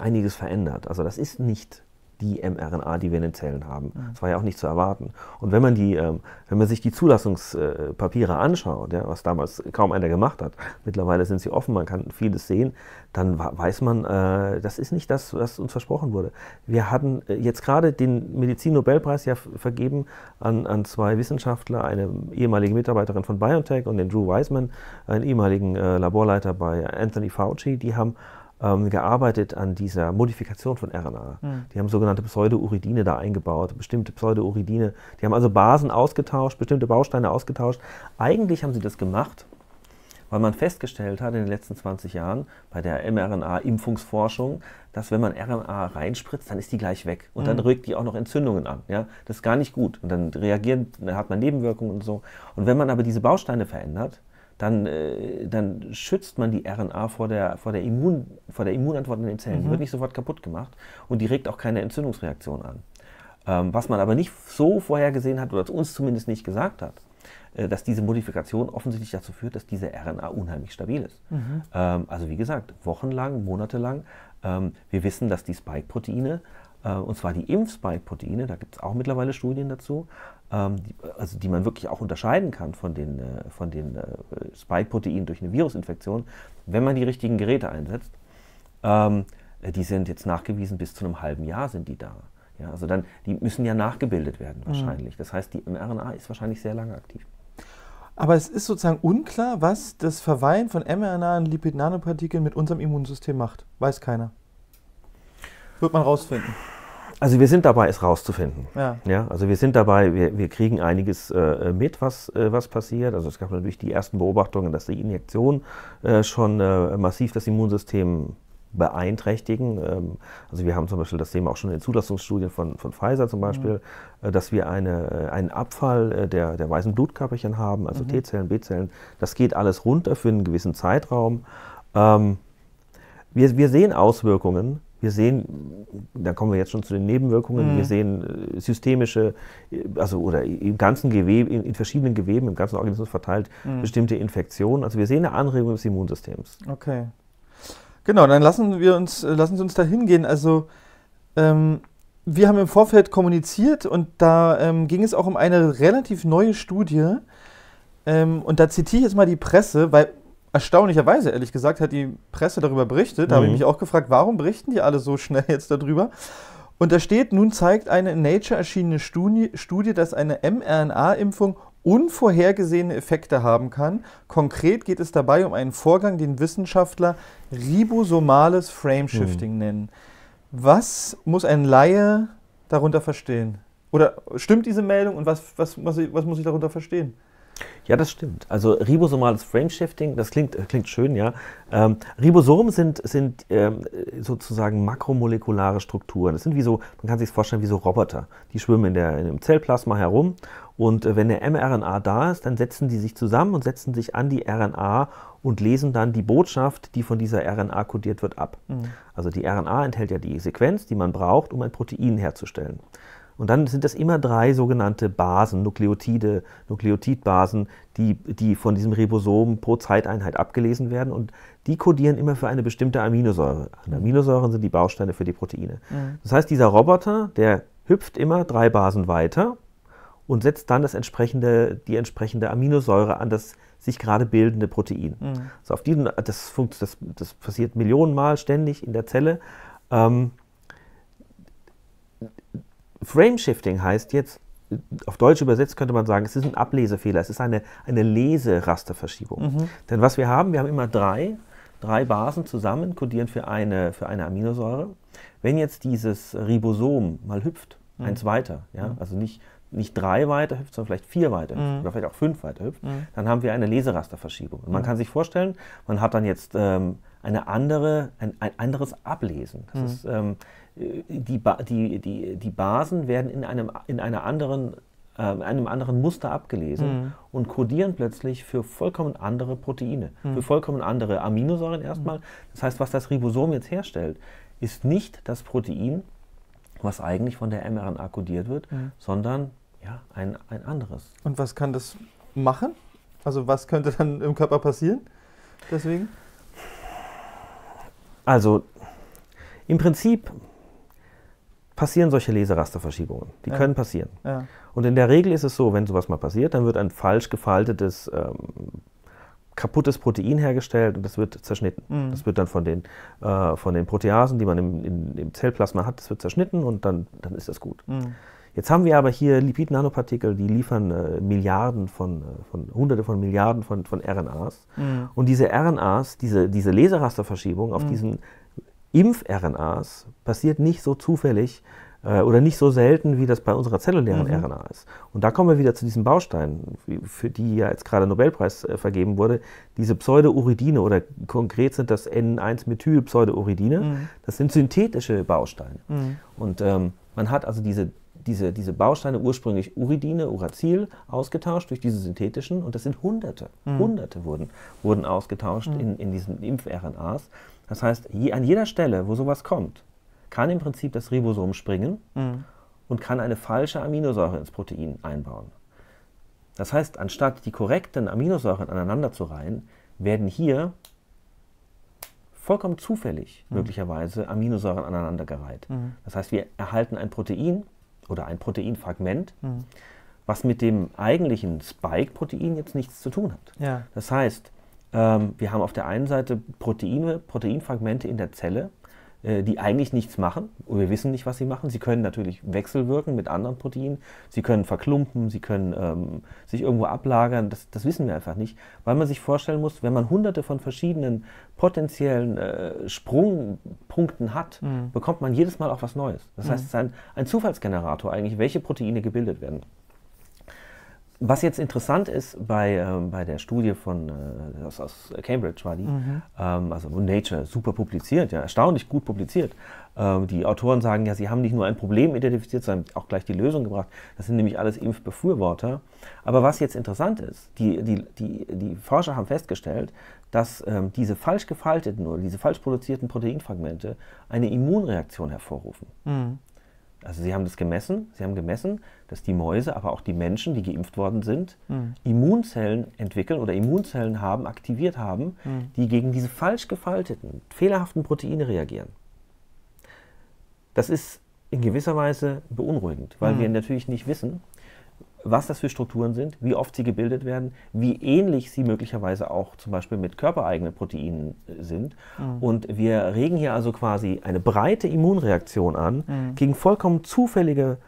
einiges verändert. Also das ist nicht die mRNA, die wir in den Zellen haben. Mhm. Das war ja auch nicht zu erwarten. Und wenn man, die, ähm, wenn man sich die Zulassungspapiere äh, anschaut, ja, was damals kaum einer gemacht hat, mittlerweile sind sie offen, man kann vieles sehen, dann weiß man, äh, das ist nicht das, was uns versprochen wurde. Wir hatten äh, jetzt gerade den Medizin-Nobelpreis ja vergeben an, an zwei Wissenschaftler, eine ehemalige Mitarbeiterin von BioNTech und den Drew Wiseman, einen ehemaligen äh, Laborleiter bei Anthony Fauci. Die haben ähm, gearbeitet an dieser Modifikation von RNA. Mhm. Die haben sogenannte Pseudouridine da eingebaut, bestimmte Pseudouridine. Die haben also Basen ausgetauscht, bestimmte Bausteine ausgetauscht. Eigentlich haben sie das gemacht, weil man festgestellt hat in den letzten 20 Jahren bei der mRNA-Impfungsforschung, dass wenn man RNA reinspritzt, dann ist die gleich weg. Und mhm. dann hm. regt die auch noch Entzündungen an. Ja? Das ist gar nicht gut. Und dann reagieren, dann hat man Nebenwirkungen und so. Und wenn man aber diese Bausteine verändert, dann, äh, dann schützt man die RNA vor der, vor der, Immun, vor der Immunantwort in den Zellen. Mhm. Die wird nicht sofort kaputt gemacht und die regt auch keine Entzündungsreaktion an. Ähm, was man aber nicht so vorhergesehen hat oder uns zumindest nicht gesagt hat, äh, dass diese Modifikation offensichtlich dazu führt, dass diese RNA unheimlich stabil ist. Mhm. Ähm, also wie gesagt, wochenlang, monatelang. Ähm, wir wissen, dass die Spike-Proteine äh, und zwar die Impf-Spike-Proteine, da gibt es auch mittlerweile Studien dazu, ähm, die, also die man wirklich auch unterscheiden kann von den, äh, von den äh, Spike-Proteinen durch eine Virusinfektion, wenn man die richtigen Geräte einsetzt, ähm, äh, die sind jetzt nachgewiesen, bis zu einem halben Jahr sind die da. Ja, also dann, die müssen ja nachgebildet werden mhm. wahrscheinlich. Mhm. Das heißt, die mRNA ist wahrscheinlich sehr lange aktiv. Aber es ist sozusagen unklar, was das Verweilen von mRNA in Lipid-Nanopartikeln mit unserem Immunsystem macht. Weiß keiner. Wird man rausfinden. Also wir sind dabei, es rauszufinden. Ja. ja also wir sind dabei, wir, wir kriegen einiges äh, mit, was, äh, was passiert. Also es gab natürlich die ersten Beobachtungen, dass die Injektion äh, schon äh, massiv das Immunsystem beeinträchtigen. Ähm, also wir haben zum Beispiel das Thema auch schon in den Zulassungsstudien von, von Pfizer zum mhm. Beispiel, mhm. dass wir eine, äh, einen Abfall der, der weißen Blutkörperchen haben, also mhm. T-Zellen, B-Zellen. Das geht alles runter für einen gewissen Zeitraum. Ähm, wir, wir sehen Auswirkungen, wir sehen, da kommen wir jetzt schon zu den Nebenwirkungen, mhm. wir sehen äh, systemische, äh, also oder im ganzen Gewebe, in, in verschiedenen Geweben, im ganzen Organismus verteilt, mhm. bestimmte Infektionen. Also wir sehen eine Anregung des Immunsystems. Okay. Genau, dann lassen wir uns, äh, lassen Sie uns da hingehen. Also ähm, wir haben im Vorfeld kommuniziert und da ähm, ging es auch um eine relativ neue Studie. Ähm, und da zitiere ich jetzt mal die Presse, weil erstaunlicherweise, ehrlich gesagt, hat die Presse darüber berichtet. Da mhm. habe ich mhm. mich auch gefragt, warum berichten die alle so schnell jetzt darüber? Und da steht, nun zeigt eine in Nature erschienene Studie, Studie dass eine mRNA-Impfung unvorhergesehene Effekte haben kann. Konkret geht es dabei um einen Vorgang, den Wissenschaftler ribosomales Frameshifting mhm. nennen. Was muss ein Laie darunter verstehen? Oder stimmt diese Meldung und was, was, was, was muss ich darunter verstehen? Ja, das stimmt. Also ribosomales Frameshifting, das klingt, äh, klingt schön, ja. Ähm, Ribosomen sind, sind ähm, sozusagen makromolekulare Strukturen. Das sind wie so, man kann sich vorstellen, wie so Roboter. Die schwimmen in, der, in dem Zellplasma herum und äh, wenn der mRNA da ist, dann setzen die sich zusammen und setzen sich an die RNA und lesen dann die Botschaft, die von dieser RNA kodiert wird, ab. Mhm. Also die RNA enthält ja die Sequenz, die man braucht, um ein Protein herzustellen. Und dann sind das immer drei sogenannte Basen, Nukleotide, Nukleotidbasen, die, die von diesem Ribosom pro Zeiteinheit abgelesen werden. Und die kodieren immer für eine bestimmte Aminosäure. Und Aminosäuren sind die Bausteine für die Proteine. Ja. Mhm. Das heißt, dieser Roboter, der hüpft immer drei Basen weiter und setzt dann das entsprechende, die entsprechende Aminosäure an das sich gerade bildende Protein. Mhm. Also auf diesen, das, das, das passiert Millionenmal ständig in der Zelle. Ähm, Frameshifting heißt jetzt, auf Deutsch übersetzt könnte man sagen, es ist ein Ablesefehler, es ist eine, eine Leserasterverschiebung. Mhm. Denn was wir haben, wir haben immer drei, drei Basen zusammen, kodieren für eine, für eine Aminosäure. Wenn jetzt dieses Ribosom mal hüpft, mhm. eins weiter, ja, mhm. also nicht, nicht drei weiter hüpft, sondern vielleicht vier weiter hüpft mhm. oder vielleicht auch fünf weiter hüpft, mhm. dann haben wir eine Leserasterverschiebung. Und man mhm. kann sich vorstellen, man hat dann jetzt ähm, eine andere, ein, ein anderes Ablesen. Das ist ähm, die, ba die, die, die Basen werden in einem, in einer anderen, äh, einem anderen Muster abgelesen mhm. und kodieren plötzlich für vollkommen andere Proteine, mhm. für vollkommen andere Aminosäuren erstmal. Das heißt, was das Ribosom jetzt herstellt, ist nicht das Protein, was eigentlich von der mRNA kodiert wird, mhm. sondern ja, ein, ein anderes. Und was kann das machen? Also was könnte dann im Körper passieren? Deswegen? Also im Prinzip passieren solche Leserasterverschiebungen. Die ja. können passieren. Ja. Und in der Regel ist es so, wenn sowas mal passiert, dann wird ein falsch gefaltetes, ähm, kaputtes Protein hergestellt und das wird zerschnitten. Mhm. Das wird dann von den, äh, von den Proteasen, die man im, in, im, Zellplasma hat, das wird zerschnitten und dann, dann ist das gut. Mhm. Jetzt haben wir aber hier Lipid-Nanopartikel, die liefern äh, Milliarden von, äh, von, hunderte von Milliarden von, von RNAs. Mhm. Und diese RNAs, diese, diese Leserasterverschiebung auf mhm. diesen Impf-RNAs passiert nicht so zufällig äh, oder nicht so selten, wie das bei unserer zellulären mhm. RNA ist. Und da kommen wir wieder zu diesen Bausteinen, für die ja jetzt gerade Nobelpreis äh, vergeben wurde. Diese Pseudouridine oder konkret sind das N1-Methyl-Pseudouridine. Mhm. Das sind synthetische Bausteine. Mhm. Und ähm, man hat also diese diese, diese Bausteine ursprünglich Uridine, Uracil ausgetauscht durch diese synthetischen und das sind Hunderte. Mhm. Hunderte wurden, wurden ausgetauscht mhm. in, in diesen Impf-RNAs. Das heißt, je, an jeder Stelle, wo sowas kommt, kann im Prinzip das Ribosom springen mhm. und kann eine falsche Aminosäure ins Protein einbauen. Das heißt, anstatt die korrekten Aminosäuren aneinander zu reihen, werden hier vollkommen zufällig mhm. möglicherweise Aminosäuren aneinandergereiht. Mhm. Das heißt, wir erhalten ein Protein oder ein Proteinfragment, mhm. was mit dem eigentlichen Spike-Protein jetzt nichts zu tun hat. Ja. Das heißt, ähm, wir haben auf der einen Seite Proteine, Proteinfragmente in der Zelle, äh, die eigentlich nichts machen. Wir wissen nicht, was sie machen. Sie können natürlich wechselwirken mit anderen Proteinen. Sie können verklumpen, sie können ähm, sich irgendwo ablagern. Das, das, wissen wir einfach nicht, weil man sich vorstellen muss, wenn man hunderte von verschiedenen potenziellen äh, Sprungpunkten hat, mhm. bekommt man jedes Mal auch was Neues. Das mhm. heißt, es ist ein, ein Zufallsgenerator eigentlich, welche Proteine gebildet werden was jetzt interessant ist bei, ähm, bei der Studie von äh, aus, aus, Cambridge war die, mhm. ähm, also Nature, super publiziert, ja, erstaunlich gut publiziert. Ähm, die Autoren sagen ja, sie haben nicht nur ein Problem identifiziert, sondern auch gleich die Lösung gebracht. Das sind nämlich alles Impfbefürworter. Aber was jetzt interessant ist, die, die, die, die Forscher haben festgestellt, dass ähm, diese falsch gefalteten oder diese falsch produzierten Proteinfragmente eine Immunreaktion hervorrufen. Mhm. Also sie haben das gemessen, sie haben gemessen, dass die Mäuse, aber auch die Menschen, die geimpft worden sind, mhm. Immunzellen entwickeln oder Immunzellen haben, aktiviert haben, mhm. die gegen diese falsch gefalteten, fehlerhaften Proteine reagieren. Das ist in gewisser Weise beunruhigend, weil mhm. wir natürlich nicht wissen, was das für Strukturen sind, wie oft sie gebildet werden, wie ähnlich sie möglicherweise auch zum Beispiel mit körpereigenen Proteinen äh, sind. Mhm. Und wir regen hier also quasi eine breite Immunreaktion an mhm. gegen vollkommen zufällige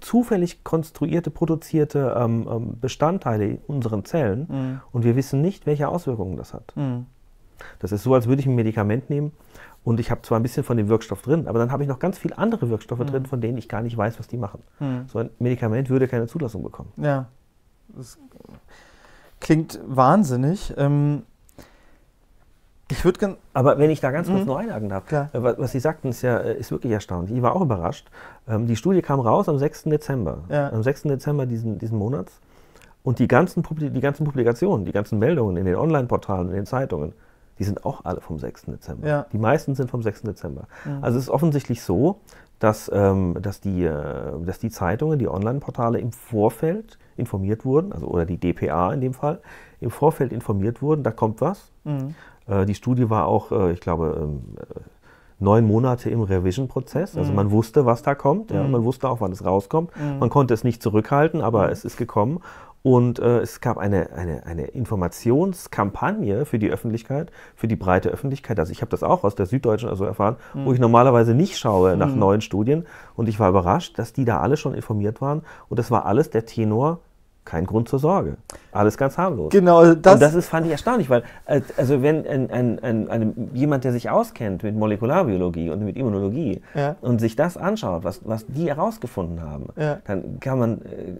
zufällig konstruierte, produzierte ähm, ähm, Bestandteile in unseren Zellen mhm. und wir wissen nicht, welche Auswirkungen das hat. Mhm. Das ist so, als würde ich ein Medikament nehmen und ich habe zwar ein bisschen von dem Wirkstoff drin, aber dann habe ich noch ganz viele andere Wirkstoffe mhm. drin, von denen ich gar nicht weiß, was die machen. Mhm. So ein Medikament würde keine Zulassung bekommen. Ja, das klingt wahnsinnig. Ähm ich würde gern. Aber wenn ich da ganz kurz mhm. noch einhaken darf, Klar. Äh, was, Sie sagten, ist ja äh, ist wirklich erstaunlich. Ich war auch überrascht. Ähm, die Studie kam raus am 6. Dezember. Ja. Am 6. Dezember diesen, diesen Monats. Und die ganzen, die ganzen Publikationen, die ganzen Meldungen in den Online-Portalen, in den Zeitungen, die sind auch alle vom 6. Dezember. Ja. Die meisten sind vom 6. Dezember. Ja. Also es ist offensichtlich so, dass, ähm, dass, die, äh, dass die Zeitungen, die Online-Portale im Vorfeld informiert wurden, also oder die DPA in dem Fall, im Vorfeld informiert wurden, da kommt was. Mhm. Äh, die Studie war auch, äh, ich glaube, ähm, äh, neun Monate im Revision-Prozess. Also mhm. man wusste, was da kommt, ja, mhm. man wusste auch, wann es rauskommt. Mhm. Man konnte es nicht zurückhalten, aber mhm. es ist gekommen. Und äh, es gab eine, eine, eine Informationskampagne für die Öffentlichkeit, für die breite Öffentlichkeit. Also ich habe das auch aus der Süddeutschen also erfahren, mhm. wo ich normalerweise nicht schaue nach mhm. neuen Studien. Und ich war überrascht, dass die da alle schon informiert waren. Und das war alles der Tenor, kein Grund zur Sorge. Alles ganz harmlos. Genau, das. Und das ist, fand ich erstaunlich, weil, also, wenn ein, ein, ein, jemand, der sich auskennt mit Molekularbiologie und mit Immunologie ja. und sich das anschaut, was, was die herausgefunden haben, ja. dann kann man Äh,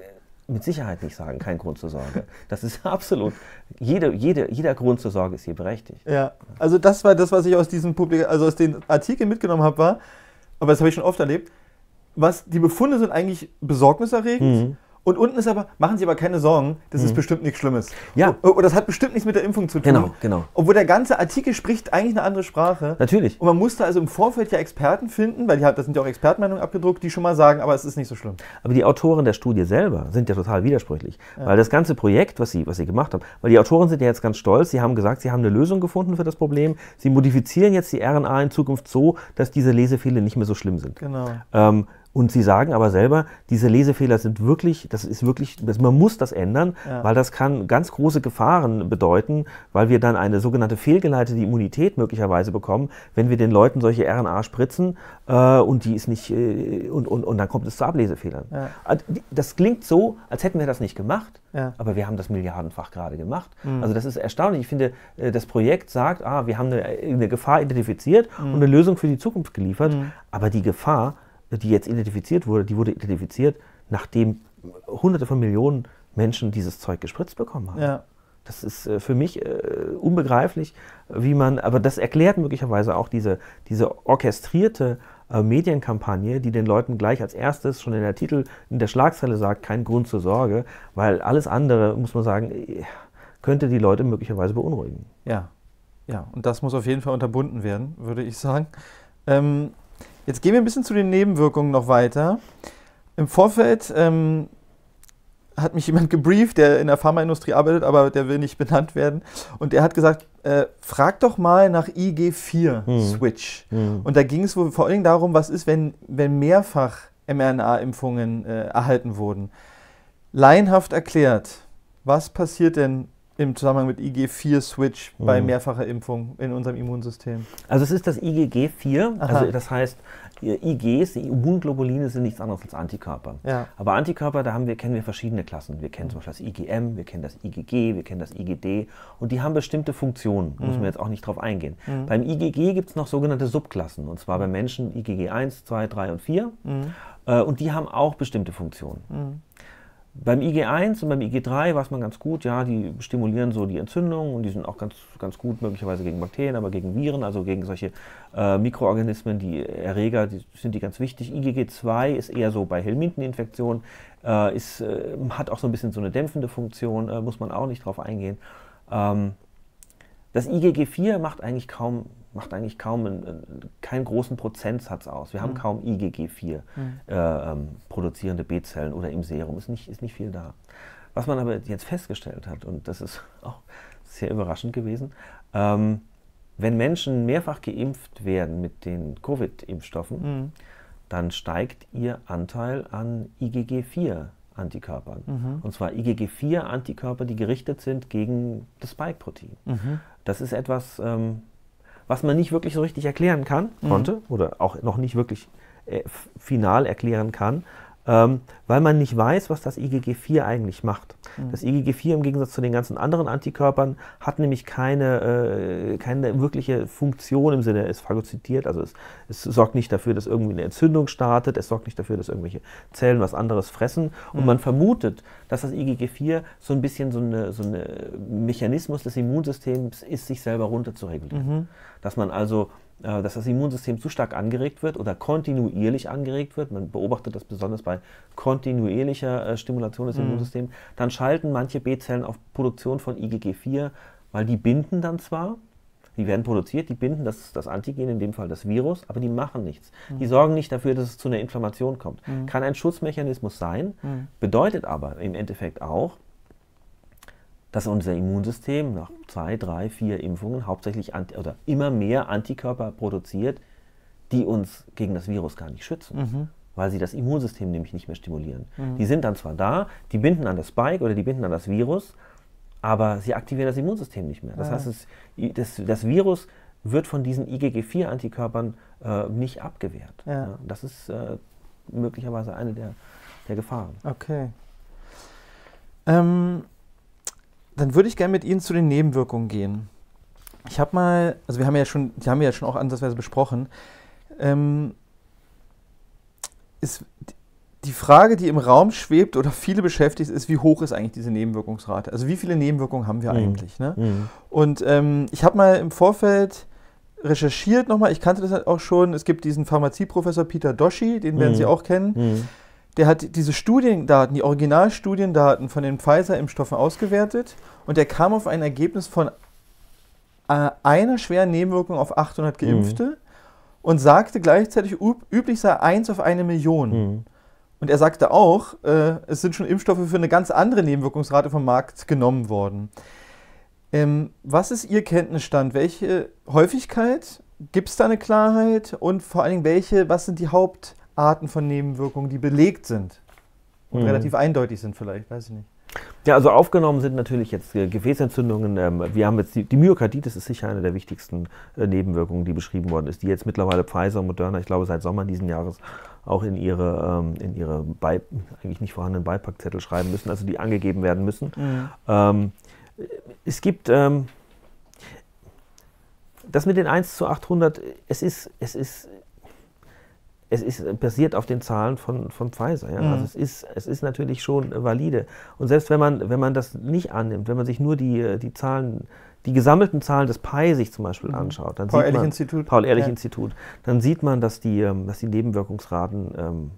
mit Sicherheit nicht sagen, kein Grund zur Sorge. Das ist absolut, jede, jede, jeder Grund zur Sorge ist hier berechtigt. Ja, also das war das, was ich aus diesem Publik also aus den Artikeln mitgenommen habe, war, aber das habe ich schon oft erlebt, was die Befunde sind eigentlich besorgniserregend. Mhm. Und unten ist aber, machen Sie aber keine Sorgen, das mhm. ist bestimmt nichts Schlimmes. Ja. Und oh, oh, das hat bestimmt nichts mit der Impfung zu tun. Genau, genau. Obwohl der ganze Artikel spricht eigentlich eine andere Sprache. Natürlich. Und man musste also im Vorfeld ja Experten finden, weil die, das sind ja auch Expertenmeinungen abgedruckt, die schon mal sagen, aber es ist nicht so schlimm. Aber die Autoren der Studie selber sind ja total widersprüchlich. Ja. Weil das ganze Projekt, was sie, was sie gemacht haben, weil die Autoren sind ja jetzt ganz stolz, sie haben gesagt, sie haben eine Lösung gefunden für das Problem. Sie modifizieren jetzt die RNA in Zukunft so, dass diese Lesefehler nicht mehr so schlimm sind. Genau. Ähm, und sie sagen aber selber, diese Lesefehler sind wirklich, das ist wirklich, man muss das ändern, ja. weil das kann ganz große Gefahren bedeuten, weil wir dann eine sogenannte fehlgeleitete Immunität möglicherweise bekommen, wenn wir den Leuten solche RNA spritzen äh, und die ist nicht, äh, und, und, und dann kommt es zu Ablesefehlern. Ja. Äh, das klingt so, als hätten wir das nicht gemacht, ja. aber wir haben das milliardenfach gerade gemacht. Mhm. Also das ist erstaunlich. Ich finde, äh, das Projekt sagt, ah, wir haben eine, eine Gefahr identifiziert mhm. und eine Lösung für die Zukunft geliefert, mhm. aber die Gefahr, die jetzt identifiziert wurde, die wurde identifiziert, nachdem hunderte von Millionen Menschen dieses Zeug gespritzt bekommen haben. Ja. Das ist äh, für mich äh, unbegreiflich, wie man, aber das erklärt möglicherweise auch diese, diese orchestrierte äh, Medienkampagne, die den Leuten gleich als erstes schon in der Titel, in der Schlagzeile sagt, kein Grund zur Sorge, weil alles andere, muss man sagen, äh, könnte die Leute möglicherweise beunruhigen. Ja, ja, und das muss auf jeden Fall unterbunden werden, würde ich sagen. Ähm, Jetzt gehen wir ein bisschen zu den Nebenwirkungen noch weiter. Im Vorfeld ähm, hat mich jemand gebrieft, der in der Pharmaindustrie arbeitet, aber der will nicht benannt werden. Und der hat gesagt, äh, frag doch mal nach IG4-Switch. Hm. Hm. Und da ging es vor allen Dingen darum, was ist, wenn, wenn mehrfach mRNA-Impfungen äh, erhalten wurden. Laienhaft erklärt, was passiert denn im Zusammenhang mit IG4-Switch mhm. bei mehrfacher Impfung in unserem Immunsystem? Also es ist das IgG4, Aha. also das heißt äh, IGs, die Immunglobuline sind nichts anderes als Antikörper. Ja. Aber Antikörper, da haben wir, kennen wir verschiedene Klassen. Wir kennen zum Beispiel das IgM, wir kennen das IgG, wir kennen das IgD und die haben bestimmte Funktionen, mhm. muss man mhm. jetzt auch nicht drauf eingehen. Mhm. Beim IgG gibt es noch sogenannte Subklassen und zwar bei Menschen IgG 1, 2, 3 und 4 mhm. äh, und die haben auch bestimmte Funktionen. Mhm. Beim IG1 und beim IG3 war es man ganz gut, ja, die stimulieren so die Entzündung und die sind auch ganz, ganz gut möglicherweise gegen Bakterien, aber gegen Viren, also gegen solche äh, Mikroorganismen, die Erreger, die, sind die ganz wichtig. IgG2 ist eher so bei Helminteninfektionen, äh, äh, hat auch so ein bisschen so eine dämpfende Funktion, äh, muss man auch nicht drauf eingehen. Ähm, das IgG4 macht eigentlich kaum macht eigentlich kaum einen, keinen großen Prozentsatz aus. Wir haben mhm. kaum IgG4 mhm. äh, ähm, produzierende B-Zellen oder im Serum. Ist nicht, ist nicht viel da. Was man aber jetzt festgestellt hat, und das ist auch sehr überraschend gewesen, ähm, wenn Menschen mehrfach geimpft werden mit den Covid-Impfstoffen, mhm. dann steigt ihr Anteil an IgG4 Antikörpern. Mhm. Und zwar IgG4-Antikörper, die gerichtet sind gegen das Spike-Protein. Mhm. Das ist etwas, ähm, was man nicht wirklich so richtig erklären kann, mhm. konnte mhm. oder auch noch nicht wirklich äh, final erklären kann, ähm, weil man nicht weiß, was das IgG4 eigentlich macht. Mhm. Das IgG4 im Gegensatz zu den ganzen anderen Antikörpern hat nämlich keine, äh, keine wirkliche Funktion im Sinne, es phagozytiert, also es, es, sorgt nicht dafür, dass irgendwie eine Entzündung startet, es sorgt nicht dafür, dass irgendwelche Zellen was anderes fressen. Mhm. Und man vermutet, dass das IgG4 so ein bisschen so ein so eine Mechanismus des Immunsystems ist, sich selber runterzuregulieren. Mhm. Dass man also äh, dass das Immunsystem zu stark angeregt wird oder kontinuierlich angeregt wird, man beobachtet das besonders bei kontinuierlicher äh, Stimulation des mhm. Immunsystems, dann schalten manche B-Zellen auf Produktion von IgG4, weil die binden dann zwar, die werden produziert, die binden das, das Antigen, in dem Fall das Virus, aber die machen nichts. Mhm. Die sorgen nicht dafür, dass es zu einer Inflammation kommt. Mhm. Kann ein Schutzmechanismus sein, mhm. bedeutet aber im Endeffekt auch, dass unser Immunsystem nach zwei, drei, vier Impfungen hauptsächlich oder immer mehr Antikörper produziert, die uns gegen das Virus gar nicht schützen. Mhm. Weil sie das Immunsystem nämlich nicht mehr stimulieren. Mhm. Die sind dann zwar da, die binden an das Spike oder die binden an das Virus, aber sie aktivieren das Immunsystem nicht mehr. Das ja. Ah. heißt, es, das, das, Virus wird von diesen IgG4-Antikörpern äh, nicht abgewehrt. Ja. Ja, das ist äh, möglicherweise eine der, der Gefahren. Okay. Ähm dann würde ich gerne mit Ihnen zu den Nebenwirkungen gehen. Ich habe mal, also wir haben ja schon, die haben wir ja schon auch ansatzweise besprochen. Ähm, ist die Frage, die im Raum schwebt oder viele beschäftigt, ist, wie hoch ist eigentlich diese Nebenwirkungsrate? Also wie viele Nebenwirkungen haben wir mhm. eigentlich? Ne? Mhm. Und ähm, ich habe mal im Vorfeld recherchiert nochmal, ich kannte das halt auch schon, es gibt diesen Pharmazieprofessor Peter Doshi, den mhm. werden Sie auch kennen. Mhm der hat diese Studiendaten, die Originalstudiendaten von den Pfizer-Impfstoffen ausgewertet und der kam auf ein Ergebnis von äh, einer schweren Nebenwirkung auf 800 mhm. Geimpfte mhm. und sagte gleichzeitig, üblich sei 1 auf eine Million. Mhm. Und er sagte auch, äh, es sind schon Impfstoffe für eine ganz andere Nebenwirkungsrate vom Markt genommen worden. Ähm, was ist Ihr Kenntnisstand? Welche Häufigkeit? Gibt es da eine Klarheit? Und vor allen Dingen, welche, was sind die Haupt- Arten von Nebenwirkungen, die belegt sind und mhm. relativ eindeutig sind vielleicht, weiß ich nicht. Ja, also aufgenommen sind natürlich jetzt äh, Gefäßentzündungen. Ähm, wir haben jetzt die, die, Myokarditis ist sicher eine der wichtigsten äh, Nebenwirkungen, die beschrieben worden ist, die jetzt mittlerweile Pfizer und Moderna, ich glaube seit Sommer diesen Jahres auch in ihre, ähm, in ihre Bei eigentlich nicht vorhandenen Beipackzettel schreiben müssen, also die angegeben werden müssen. Mhm. Ähm, es gibt das mit den 1 zu 800, es ist, es ist es ist äh, basiert auf den Zahlen von, von Pfizer. Ja? Also mhm. Also es ist, es ist natürlich schon äh, valide. Und selbst wenn man, wenn man das nicht annimmt, wenn man sich nur die, äh, die Zahlen, die gesammelten Zahlen des PAI sich zum Beispiel mhm. anschaut, dann Paul sieht Ehrlich man, Institut. Paul Ehrlich ja. Institut, dann sieht man, dass die, ähm, dass die Nebenwirkungsraten ähm,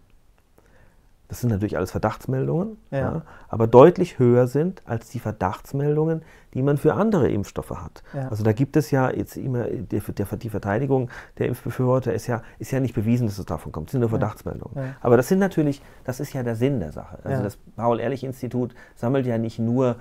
das sind natürlich alles Verdachtsmeldungen, ja. Ja, aber deutlich höher sind als die Verdachtsmeldungen, die man für andere Impfstoffe hat. Ja. Also da gibt es ja jetzt immer, der, der, die Verteidigung der Impfbefürworter ist ja, ist ja nicht bewiesen, dass es davon kommt. Es sind nur Verdachtsmeldungen. Aber das sind natürlich, das ist ja der Sinn der Sache. Also das Paul-Ehrlich-Institut sammelt ja nicht nur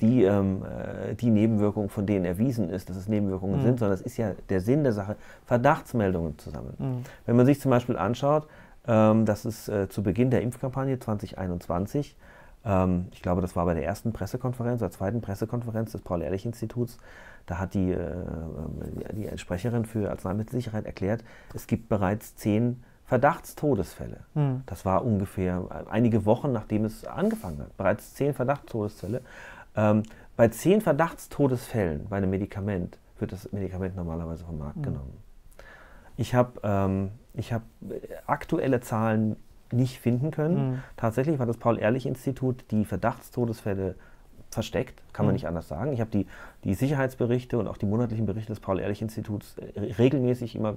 die, ähm, äh, die Nebenwirkungen, von denen erwiesen ist, dass es Nebenwirkungen mhm. sind, sondern es ist ja der Sinn der Sache, Verdachtsmeldungen zu sammeln. Mhm. Wenn man sich zum Beispiel anschaut, ähm, das ist äh, zu Beginn der Impfkampagne 2021. Ähm, ich glaube, das war bei der ersten Pressekonferenz, oder zweiten Pressekonferenz des Paul-Ehrlich-Instituts. Da hat die, äh, die Sprecherin für Arzneimittelsicherheit erklärt, es gibt bereits zehn Verdachtstodesfälle. Hm. Das war ungefähr äh, einige Wochen, nachdem es angefangen hat. Bereits zehn Verdachtstodesfälle. Ähm, bei zehn Verdachtstodesfällen bei einem Medikament wird das Medikament normalerweise vom Markt hm. genommen. Ich habe ähm, hab aktuelle Zahlen nicht finden können. Mhm. Tatsächlich war das Paul-Ehrlich-Institut die Verdachtstodesfälle versteckt, kann man mhm. nicht anders sagen. Ich habe die, die Sicherheitsberichte und auch die monatlichen Berichte des Paul-Ehrlich-Instituts äh, regelmäßig immer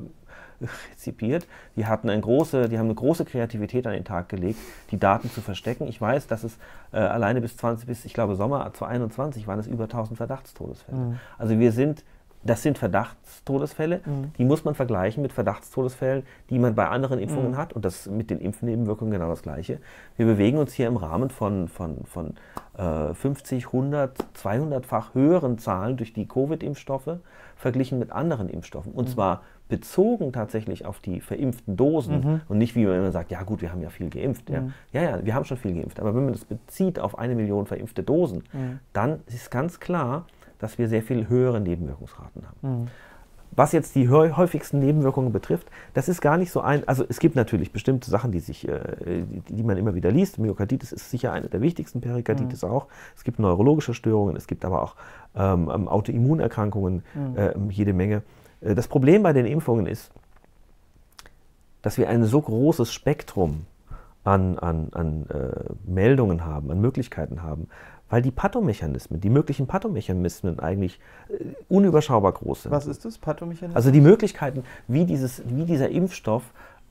äh, rezipiert. Die hatten eine große, die haben eine große Kreativität an den Tag gelegt, die Daten zu verstecken. Ich weiß, dass es äh, alleine bis 20, bis ich glaube Sommer 2021 waren es über 1000 Verdachtstodesfälle. Mhm. Also wir sind das sind Verdachtstodesfälle, mhm. die muss man vergleichen mit Verdachtstodesfällen, die man bei anderen Impfungen mhm. hat. Und das mit den Impfnebenwirkungen genau das Gleiche. Wir bewegen uns hier im Rahmen von, von, von äh, 50, 100, 200-fach höheren Zahlen durch die Covid-Impfstoffe verglichen mit anderen Impfstoffen. Und mhm. zwar bezogen tatsächlich auf die verimpften Dosen mhm. und nicht wie man immer sagt, ja gut, wir haben ja viel geimpft. Ja. Mhm. ja, ja, wir haben schon viel geimpft. Aber wenn man das bezieht auf eine Million verimpfte Dosen, dann ist ganz klar, dass wir sehr viel höhere Nebenwirkungsraten haben. Mhm. Was jetzt die häufigsten Nebenwirkungen betrifft, das ist gar nicht so ein. Also es gibt natürlich bestimmte Sachen, die sich, äh, die, die, man immer wieder liest. Myokarditis ist sicher eine der wichtigsten, Perikarditis mhm. auch. Es gibt neurologische Störungen, es gibt aber auch ähm, ähm Autoimmunerkrankungen, mhm. äh, ähm, jede Menge. Äh, das Problem bei den Impfungen ist, dass wir ein so großes Spektrum an, an, an äh, Meldungen haben, an Möglichkeiten haben, weil die Pathomechanismen, die möglichen Pathomechanismen eigentlich äh, unüberschaubar groß sind. Was ist das, Pathomechanismus? Also die Möglichkeiten, wie, dieses, wie dieser Impfstoff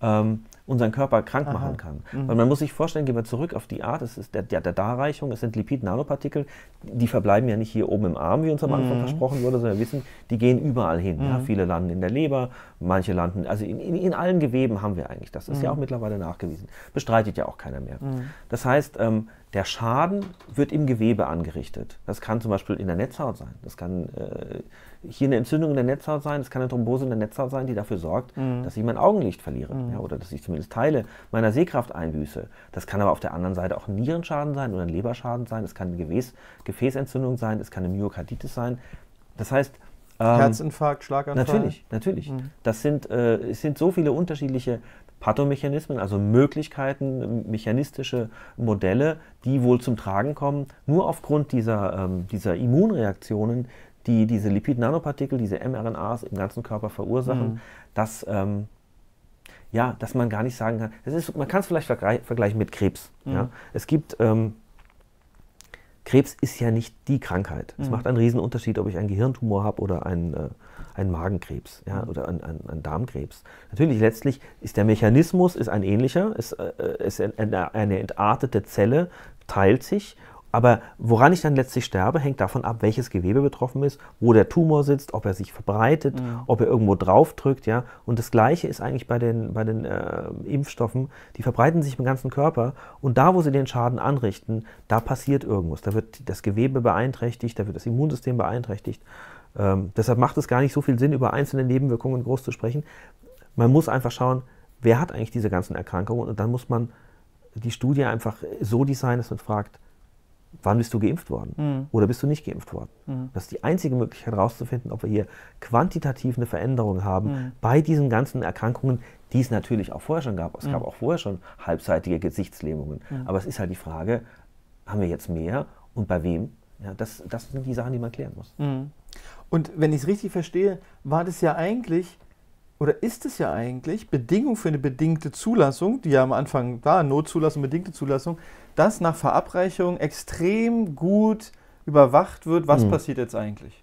ähm, unseren Körper krank Aha. machen kann. Mhm. Weil man muss sich vorstellen, gehen wir zurück auf die Art, es ist der, der, der Darreichung, es sind Lipid-Nanopartikel, die verbleiben ja nicht hier oben im Arm, wie uns am Anfang mhm. versprochen wurde, sondern wir wissen, die gehen überall hin. Mhm. Ja, viele landen in der Leber, manche landen, also in, in, in allen Geweben haben wir eigentlich das. Das ist ja mhm. auch mittlerweile nachgewiesen. Bestreitet ja auch keiner mehr. Mhm. Das heißt, ähm, der Schaden wird im Gewebe angerichtet. Das kann zum Beispiel in der Netzhaut sein, das kann äh, hier eine Entzündung in der Netzhaut sein, es kann eine Thrombose in der Netzhaut sein, die dafür sorgt, mhm. dass ich mein Augenlicht verliere mhm. ja, oder dass ich zumindest Teile meiner Sehkraft einbüße. Das kann aber auf der anderen Seite auch ein Nierenschaden sein oder ein Leberschaden sein, es kann eine Gewäß Gefäßentzündung sein, es kann eine Myokarditis sein. Das heißt, ähm, Herzinfarkt, Schlaganfall. Natürlich, natürlich. Mhm. Das sind, äh, es sind so viele unterschiedliche Pathomechanismen, also Möglichkeiten, mechanistische Modelle, die wohl zum Tragen kommen, nur aufgrund dieser, ähm, dieser Immunreaktionen, die diese Lipid-Nanopartikel, diese mRNAs im ganzen Körper verursachen, mhm. dass, ähm, ja, dass man gar nicht sagen kann, das ist, man kann es vielleicht vergleich, vergleichen mit Krebs. Mhm. Ja? Es gibt, ähm, Krebs ist ja nicht die Krankheit. Es mhm. macht einen riesen Unterschied, ob ich einen Gehirntumor habe oder einen, äh, einen Magenkrebs ja, mhm. oder einen, einen, einen, Darmkrebs. Natürlich, letztlich ist der Mechanismus ist ein ähnlicher, ist, äh, ist äh, eine entartete Zelle, teilt sich aber woran ich dann letztlich sterbe, hängt davon ab, welches Gewebe betroffen ist, wo der Tumor sitzt, ob er sich verbreitet, mhm. ob er irgendwo draufdrückt, ja. Und das Gleiche ist eigentlich bei den, bei den äh, Impfstoffen, die verbreiten sich im ganzen Körper und da, wo sie den Schaden anrichten, da passiert irgendwas. Da wird das Gewebe beeinträchtigt, da wird das Immunsystem beeinträchtigt. Ähm, deshalb macht es gar nicht so viel Sinn, über einzelne Nebenwirkungen groß zu sprechen. Man muss einfach schauen, wer hat eigentlich diese ganzen Erkrankungen und dann muss man die Studie einfach so designen, dass man fragt, wann bist du geimpft worden mhm. oder bist du nicht geimpft worden. Mhm. Das ist die einzige Möglichkeit herauszufinden, ob wir hier quantitativ eine Veränderung haben mhm. bei diesen ganzen Erkrankungen, die es natürlich auch vorher schon gab. Es gab mhm. auch vorher schon halbseitige Gesichtslähmungen. Mhm. Aber es ist halt die Frage, haben wir jetzt mehr und bei wem? Ja, das, das sind die Sachen, die man klären muss. Mhm. Und wenn ich es richtig verstehe, war das ja eigentlich oder ist es ja eigentlich Bedingung für eine bedingte Zulassung, die ja am Anfang war, Notzulassung, bedingte Zulassung, dass nach Verabreichung extrem gut überwacht wird, was mhm. passiert jetzt eigentlich?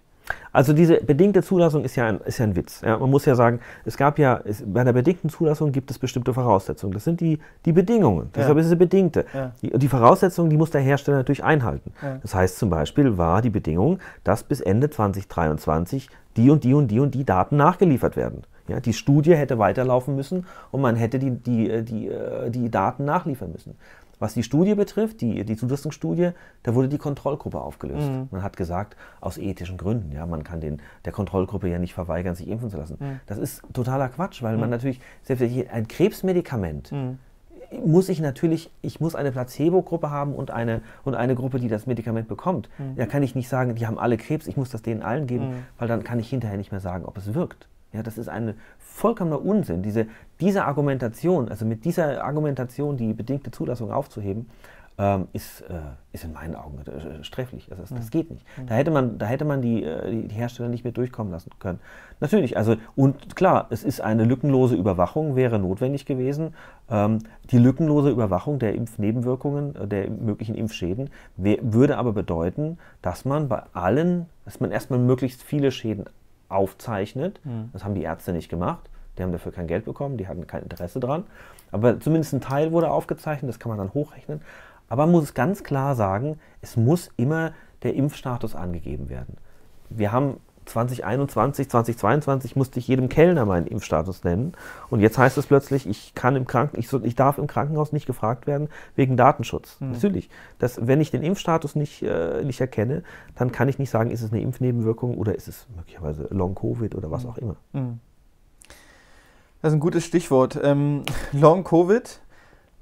Also diese bedingte Zulassung ist ja ein, ist ja ein Witz. Ja, man muss ja sagen, es gab ja, es, bei einer bedingten Zulassung gibt es bestimmte Voraussetzungen. Das sind die, die Bedingungen. Deshalb ja. ist es eine bedingte. Ja. Die, die, Voraussetzungen, die muss der Hersteller natürlich einhalten. Das heißt zum Beispiel war die Bedingung, dass bis Ende 2023 die und die und die und die Daten nachgeliefert werden. Ja, die Studie hätte weiterlaufen müssen und man hätte die, die, äh, die, äh, die Daten nachliefern müssen. Was die Studie betrifft, die, die Zulassungsstudie, da wurde die Kontrollgruppe aufgelöst. Mhm. Man hat gesagt, aus ethischen Gründen, ja, man kann den, der Kontrollgruppe ja nicht verweigern, sich impfen zu lassen. Mhm. Das ist totaler Quatsch, weil mhm. man natürlich, selbst ein Krebsmedikament, mhm. muss ich natürlich, ich muss eine Placebo-Gruppe haben und eine, und eine Gruppe, die das Medikament bekommt. Da mhm. kann ich nicht sagen, die haben alle Krebs, ich muss das denen allen geben, mhm. weil dann kann ich hinterher nicht mehr sagen, ob es wirkt. Ja, das ist ein vollkommener Unsinn. Diese, diese Argumentation, also mit dieser Argumentation die bedingte Zulassung aufzuheben, ähm, ist, äh, ist in meinen Augen äh, sträflich. Also das, das, mhm. geht nicht. Mhm. Da hätte man, da hätte man die, äh, die Hersteller nicht mehr durchkommen lassen können. Natürlich, also und klar, es ist eine lückenlose Überwachung, wäre notwendig gewesen. Ähm, die lückenlose Überwachung der Impfnebenwirkungen, äh, der möglichen Impfschäden, würde aber bedeuten, dass man bei allen, dass man erstmal möglichst viele Schäden aufzeichnet. Mhm. Das haben die Ärzte nicht gemacht. Die haben dafür kein Geld bekommen, die hatten kein Interesse dran. Aber zumindest ein Teil wurde aufgezeichnet, das kann man dann hochrechnen. Aber man muss es ganz klar sagen, es muss immer der Impfstatus angegeben werden. Wir haben 2021, 2022 musste ich jedem Kellner meinen Impfstatus nennen. Und jetzt heißt es plötzlich, ich kann im Kranken, ich, ich darf im Krankenhaus nicht gefragt werden wegen Datenschutz. Mhm. Natürlich. Dass, wenn ich den Impfstatus nicht, äh, nicht erkenne, dann kann ich nicht sagen, ist es eine Impfnebenwirkung oder ist es möglicherweise Long-Covid oder was mhm. auch immer. Hm. Das ist ein gutes Stichwort. Ähm, Long-Covid.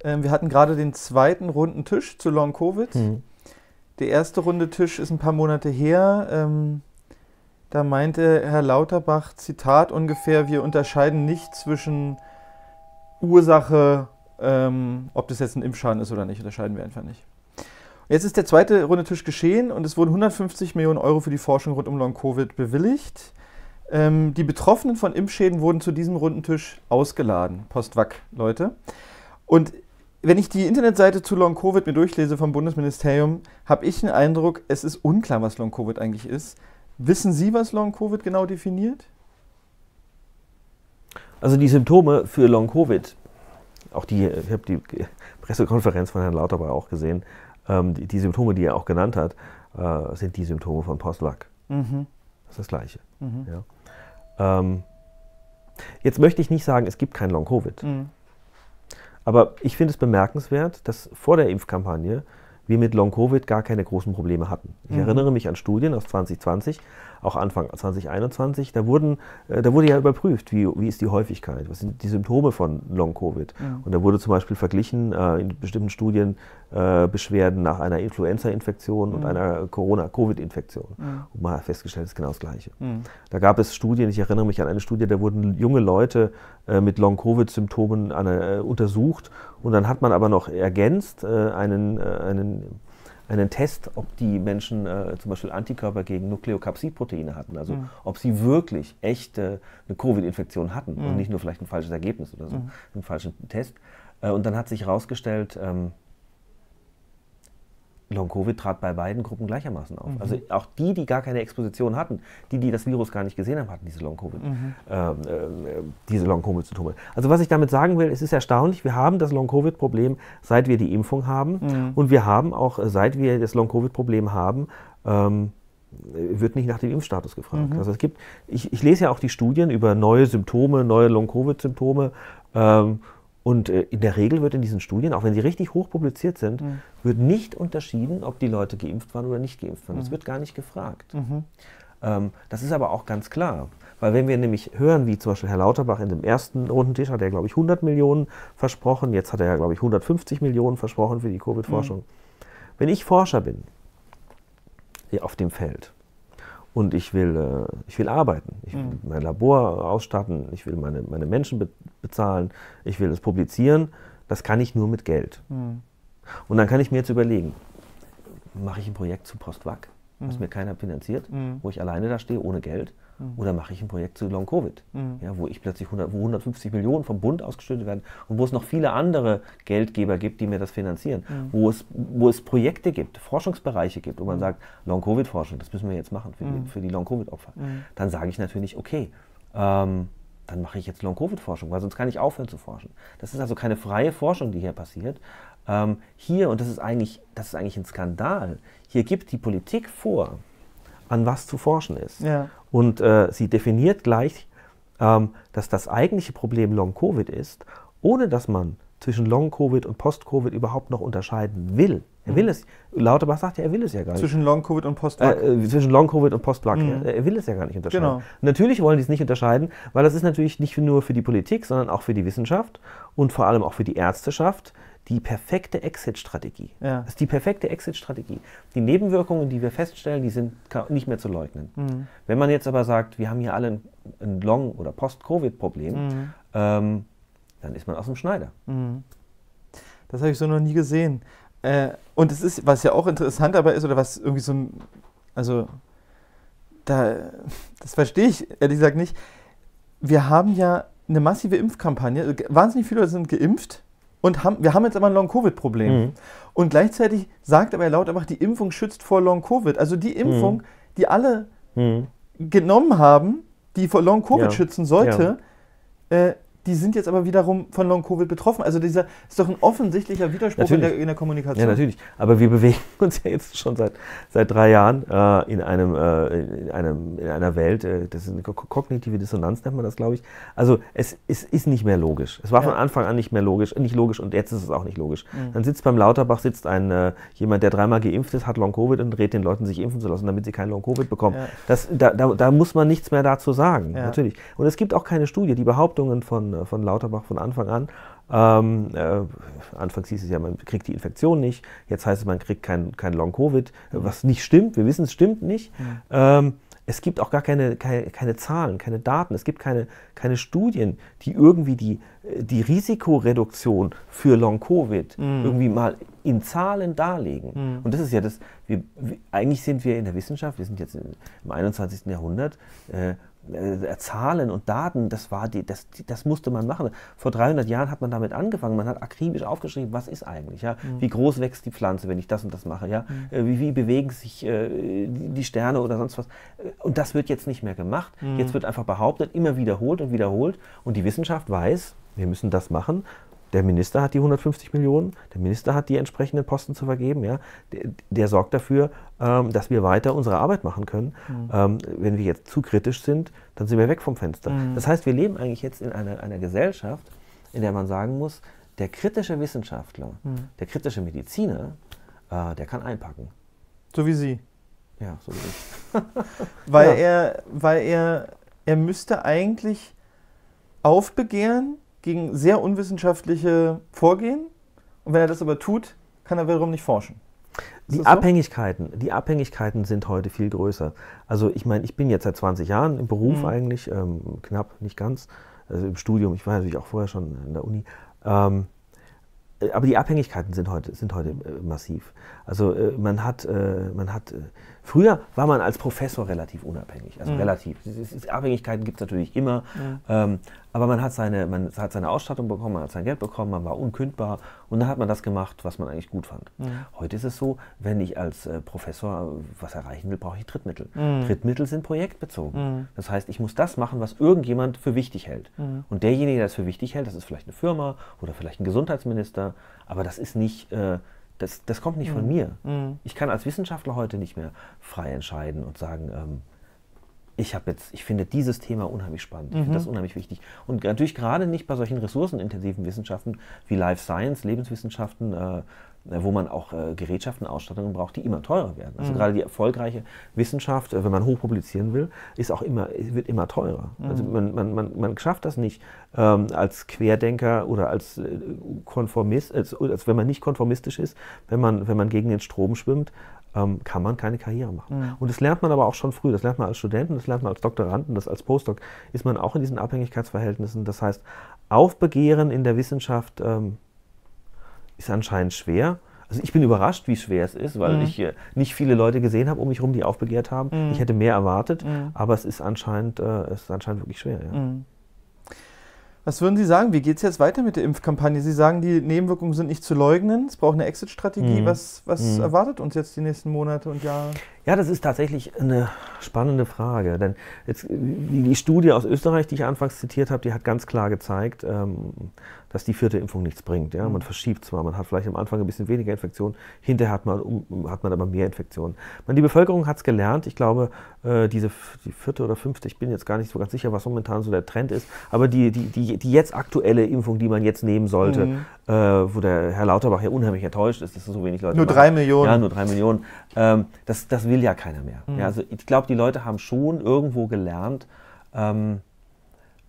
Ähm, wir hatten gerade den zweiten runden Tisch zu Long-Covid. Hm. Der erste Runde Tisch ist ein paar Monate her. Ähm, da meinte Herr Lauterbach, Zitat ungefähr, wir unterscheiden nicht zwischen Ursache, ähm, ob das jetzt ein Impfschaden ist oder nicht, unterscheiden wir einfach nicht. Jetzt ist der zweite runde Tisch geschehen und es wurden 150 Millionen Euro für die Forschung rund um Long-Covid bewilligt. Ähm, die Betroffenen von Impfschäden wurden zu diesem runden Tisch ausgeladen. Postwack, Leute. Und wenn ich die Internetseite zu Long-Covid mir durchlese vom Bundesministerium, habe ich den Eindruck, es ist unklar, was Long-Covid eigentlich ist. Wissen Sie, was Long-Covid genau definiert? Also die Symptome für Long-Covid, auch die, ich habe die Pressekonferenz von Herrn Lauterbach auch gesehen, ähm, die, die, Symptome, die er auch genannt hat, äh, sind die Symptome von Post-Lack. Mhm. Das ist das Gleiche. Mhm. Ja. Ähm, jetzt möchte ich nicht sagen, es gibt kein Long-Covid. Mhm. Aber ich finde es bemerkenswert, dass vor der Impfkampagne wir mit Long-Covid gar keine großen Probleme hatten. Ich mhm. erinnere mich an Studien aus 2020, auch Anfang 2021, da, wurden, äh, da wurde ja überprüft, wie, wie ist die Häufigkeit, was sind die Symptome von Long-Covid. Ja. Und da wurde zum Beispiel verglichen äh, in bestimmten Studien äh, Beschwerden nach einer Influenza-Infektion mhm. und einer Corona-Covid-Infektion. Mhm. Und man hat festgestellt, es ist genau das Gleiche. Mhm. Da gab es Studien, ich erinnere mich an eine Studie, da wurden junge Leute mit Long-Covid-Symptomen untersucht und dann hat man aber noch ergänzt einen, einen einen Test, ob die Menschen äh, zum Beispiel Antikörper gegen Nukleokapsidproteine hatten, also mhm. ob sie wirklich echt äh, eine Covid-Infektion hatten mhm. und nicht nur vielleicht ein falsches Ergebnis oder so, mhm. einen falschen Test. Äh, und dann hat sich herausgestellt, ähm, Long-Covid trat bei beiden Gruppen gleichermaßen auf. Mhm. Also auch die, die gar keine Exposition hatten, die, die das Virus gar nicht gesehen haben, hatten diese Long-Covid, mhm. ähm, äh, long symptome Also was ich damit sagen will, es ist erstaunlich, wir haben das Long-Covid-Problem, seit wir die Impfung haben mhm. und wir haben auch, äh, seit wir das Long-Covid-Problem haben, ähm, wird nicht nach dem Impfstatus gefragt. Mhm. Also es gibt, ich, ich, lese ja auch die Studien über neue Symptome, neue Long-Covid-Symptome ähm, und äh, in der Regel wird in diesen Studien, auch wenn sie richtig hoch publiziert sind, mhm. wird nicht unterschieden, ob die Leute geimpft waren oder nicht geimpft waren. Mhm. Das wird gar nicht gefragt. Mhm. Ähm, das ist aber auch ganz klar. Weil wenn wir nämlich hören, wie zum Beispiel Herr Lauterbach in dem ersten runden Tisch hat er, glaube ich, 100 Millionen versprochen. Jetzt hat er, glaube ich, 150 Millionen versprochen für die Covid-Forschung. Mhm. Wenn ich Forscher bin, auf dem Feld, und ich will, äh, ich will arbeiten. Ich will mhm. mein Labor ausstatten, ich will meine, meine Menschen be bezahlen, ich will es publizieren. Das kann ich nur mit Geld. Mhm. Und dann kann ich mir jetzt überlegen, mache ich ein Projekt zu Postwag, was mhm. mir keiner finanziert, mhm. wo ich alleine da stehe, ohne Geld. Mhm. Oder mache ich ein Projekt zu Long Covid, mhm. ja, wo ich plötzlich 100, wo 150 Millionen vom Bund ausgestattet werden und wo es noch viele andere Geldgeber gibt, die mir das finanzieren, mhm. wo, es, wo es Projekte gibt, Forschungsbereiche gibt, wo man mhm. sagt, Long Covid Forschung, das müssen wir jetzt machen für die, mhm. für die Long Covid Opfer. Mhm. Dann sage ich natürlich, okay. Ähm, dann mache ich jetzt Long-Covid-Forschung, weil sonst kann ich aufhören zu forschen. Das ist also keine freie Forschung, die hier passiert, ähm, hier, und das ist, eigentlich, das ist eigentlich ein Skandal, hier gibt die Politik vor, an was zu forschen ist. Ja. Und äh, sie definiert gleich, ähm, dass das eigentliche Problem Long-Covid ist, ohne dass man zwischen Long-Covid und Post-Covid überhaupt noch unterscheiden will. Er mhm. will es. Lauterbach sagt ja, er will es ja gar nicht. Zwischen Long-Covid und Post-Vac. Äh, äh, zwischen Long-Covid und Post-Vac. Mhm. Äh, er will es ja gar nicht unterscheiden. Genau. Natürlich wollen die es nicht unterscheiden, weil das ist natürlich nicht nur für die Politik, sondern auch für die Wissenschaft und vor allem auch für die Ärzteschaft die perfekte Exit-Strategie. Ja. Das ist die perfekte Exit-Strategie. Die Nebenwirkungen, die wir feststellen, die sind nicht mehr zu leugnen. Mhm. Wenn man jetzt aber sagt, wir haben hier alle ein, Long- oder Post-Covid-Problem, mhm. ähm, dann ist man aus dem Schneider. Mhm. Das habe ich so noch nie gesehen. Äh, und es ist, was ja auch interessant aber ist, oder was irgendwie so ein, also da, das verstehe ich ehrlich gesagt nicht. Wir haben ja eine massive Impfkampagne. Also, wahnsinnig viele Leute sind geimpft und haben, wir haben jetzt aber ein Long-Covid-Problem. Mhm. Und gleichzeitig sagt aber Herr Lauterbach, die Impfung schützt vor Long-Covid. Also die Impfung, mhm. die alle mhm. genommen haben, die vor Long-Covid ja. schützen sollte, ja. äh, die sind jetzt aber wiederum von Long-Covid betroffen. Also dieser ist doch ein offensichtlicher Widerspruch in der, in der, Kommunikation. Ja, natürlich. Aber wir bewegen uns ja jetzt schon seit, seit drei Jahren äh, in, einem, äh, in, einem, in einer Welt, äh, das ist eine kognitive Dissonanz nennt man das, glaube ich. Also es, es ist nicht mehr logisch. Es war ja. von Anfang an nicht mehr logisch, nicht logisch und jetzt ist es auch nicht logisch. Mhm. Dann sitzt beim Lauterbach sitzt ein, äh, jemand, der dreimal geimpft ist, hat Long-Covid und rät den Leuten, sich impfen zu lassen, damit sie kein Long-Covid bekommen. Ja. Das, da, da, da, muss man nichts mehr dazu sagen, ja. natürlich. Und es gibt auch keine Studie. Die Behauptungen von äh, von, Lauterbach von Anfang an. Ähm, äh, anfangs hieß es ja, man kriegt die Infektion nicht. Jetzt heißt es, man kriegt kein, kein Long-Covid, äh, was mhm. nicht stimmt. Wir wissen, es stimmt nicht. Mhm. Ähm, es gibt auch gar keine, keine, keine, Zahlen, keine Daten, es gibt keine, keine Studien, die irgendwie die, die Risikoreduktion für Long-Covid mm. irgendwie mal in Zahlen darlegen. Mm. Und das ist ja das, wir, wir, eigentlich sind wir in der Wissenschaft, wir sind jetzt im 21. Jahrhundert äh, äh, äh, Zahlen und Daten, das, war die, das, die, das musste man machen. Vor 300 Jahren hat man damit angefangen. Man hat akribisch aufgeschrieben, was ist eigentlich. Ja? Mhm. Wie groß wächst die Pflanze, wenn ich das und das mache. Ja? Mhm. Äh, wie, wie, bewegen sich äh, die Sterne oder sonst was. Äh, und das wird jetzt nicht mehr gemacht. Mhm. Jetzt wird einfach behauptet, immer wiederholt und wiederholt. Und die Wissenschaft weiß, wir müssen das machen. Der Minister hat die 150 Millionen, der Minister hat die entsprechenden Posten zu vergeben. Ja? Der, der sorgt dafür, ähm, dass wir weiter unsere Arbeit machen können. Mhm. Ähm, wenn wir jetzt zu kritisch sind, dann sind wir weg vom Fenster. Mhm. Das heißt, wir leben eigentlich jetzt in einer, einer Gesellschaft, in der man sagen muss, der kritische Wissenschaftler, mhm. der kritische Mediziner, äh, der kann einpacken. So wie Sie. Ja, so wie ich. weil ja. er, weil er, er müsste eigentlich aufbegehren gegen sehr unwissenschaftliche Vorgehen. Und wenn er das aber tut, kann er wiederum nicht forschen. die Abhängigkeiten, so? die Abhängigkeiten sind heute viel größer. Also ich meine, ich bin jetzt seit 20 Jahren im Beruf mhm. eigentlich, ähm, knapp, nicht ganz, also im Studium, ich war natürlich auch vorher schon in der Uni. Ähm, äh, aber die Abhängigkeiten sind heute, sind heute äh, massiv. Also äh, man hat, äh, man hat äh, Früher war man als Professor relativ unabhängig, also mhm. relativ. Abhängigkeiten gibt es natürlich immer, ja. ähm, aber man hat, seine, man hat seine Ausstattung bekommen, man hat sein Geld bekommen, man war unkündbar und dann hat man das gemacht, was man eigentlich gut fand. Mhm. Heute ist es so, wenn ich als äh, Professor was erreichen will, brauche ich Drittmittel. Mhm. Drittmittel sind projektbezogen. Mhm. Das heißt, ich muss das machen, was irgendjemand für wichtig hält. Mhm. Und derjenige, der es für wichtig hält, das ist vielleicht eine Firma oder vielleicht ein Gesundheitsminister, aber das ist nicht... Äh, das, das kommt nicht mhm. von mir. Mhm. Ich kann als Wissenschaftler heute nicht mehr frei entscheiden und sagen, ähm, ich habe jetzt, ich finde dieses Thema unheimlich spannend, ich finde das mhm. unheimlich wichtig. Und natürlich gerade nicht bei solchen ressourcenintensiven Wissenschaften wie Life Science, Lebenswissenschaften, äh, äh, wo man auch äh, Gerätschaften, Ausstattungen braucht, die immer teurer werden. Also mhm. gerade die erfolgreiche Wissenschaft, äh, wenn man hoch publizieren will, ist auch immer, wird immer teurer. Also mhm. Also man, man, man, man schafft das nicht ähm, als Querdenker oder als äh, Konformist, als, als, wenn man nicht konformistisch ist, wenn man, wenn man gegen den Strom schwimmt, ähm, kann man keine Karriere machen. Mhm. Und das lernt man aber auch schon früh. Das lernt man als Studenten, das lernt man als Doktoranden, das als Postdoc, ist man auch in diesen Abhängigkeitsverhältnissen. Das heißt, Aufbegehren in der Wissenschaft ähm, ist anscheinend schwer. Also ich bin überrascht, wie schwer es ist, weil mhm. ich äh, nicht viele Leute gesehen habe um mich herum, die aufbegehrt haben. Mhm. Ich hätte mehr erwartet, mhm. aber es ist anscheinend, äh, es ist anscheinend wirklich schwer. Ja. Mhm. Was würden Sie sagen? Wie geht es jetzt weiter mit der Impfkampagne? Sie sagen, die Nebenwirkungen sind nicht zu leugnen. Es braucht eine Exit-Strategie. Mhm. Was, was mhm. erwartet uns jetzt die nächsten Monate und Jahre? Ja, das ist tatsächlich eine spannende Frage. Denn jetzt, äh, die Studie aus Österreich, die ich anfangs zitiert habe, die hat ganz klar gezeigt, ähm, dass die vierte Impfung nichts bringt. Ja? Mhm. Man verschiebt zwar, man hat vielleicht am Anfang ein bisschen weniger Infektionen, hinterher hat man, hat man aber mehr Infektionen. Man, die Bevölkerung hat es gelernt. Ich glaube, äh, diese die vierte oder fünfte, ich bin jetzt gar nicht so ganz sicher, was momentan so der Trend ist, aber die, die, die, die jetzt aktuelle Impfung, die man jetzt nehmen sollte, mhm. äh, wo der Herr Lauterbach ja unheimlich enttäuscht ist, dass so wenig Leute. Nur machen. drei Millionen. Ja, nur drei Millionen. Ähm, das, das will ja keiner mehr. Mhm. Ja, also ich glaube, die Leute haben schon irgendwo gelernt, ähm,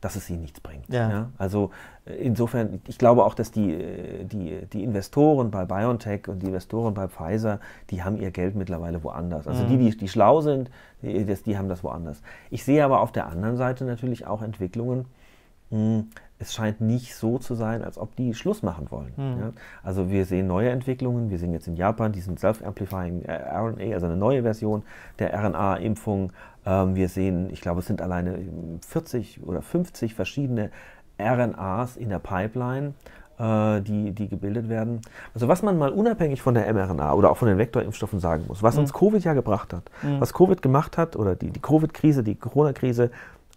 dass es ihnen nichts bringt. Ja. Ja? Also äh, insofern, ich glaube auch, dass die, äh, die, die Investoren bei BioNTech und die Investoren bei Pfizer, die haben ihr Geld mittlerweile woanders. Also mhm. die, die, die schlau sind, die, die haben das woanders. Ich sehe aber auf der anderen Seite natürlich auch Entwicklungen, hm, es scheint nicht so zu sein, als ob die Schluss machen wollen. Mhm. Ja? Also wir sehen neue Entwicklungen. Wir sehen jetzt in Japan diesen Self-Amplifying äh, RNA, also eine neue Version der RNA-Impfung. Ähm, wir sehen, ich glaube, es sind alleine 40 ähm, oder 50 verschiedene RNAs in der Pipeline. Äh, die, die gebildet werden. Also was man mal unabhängig von der mRNA oder auch von den Vektorimpfstoffen sagen muss, was mhm. uns Covid ja gebracht hat, mhm. was Covid gemacht hat oder die, die Covid-Krise, die Corona-Krise,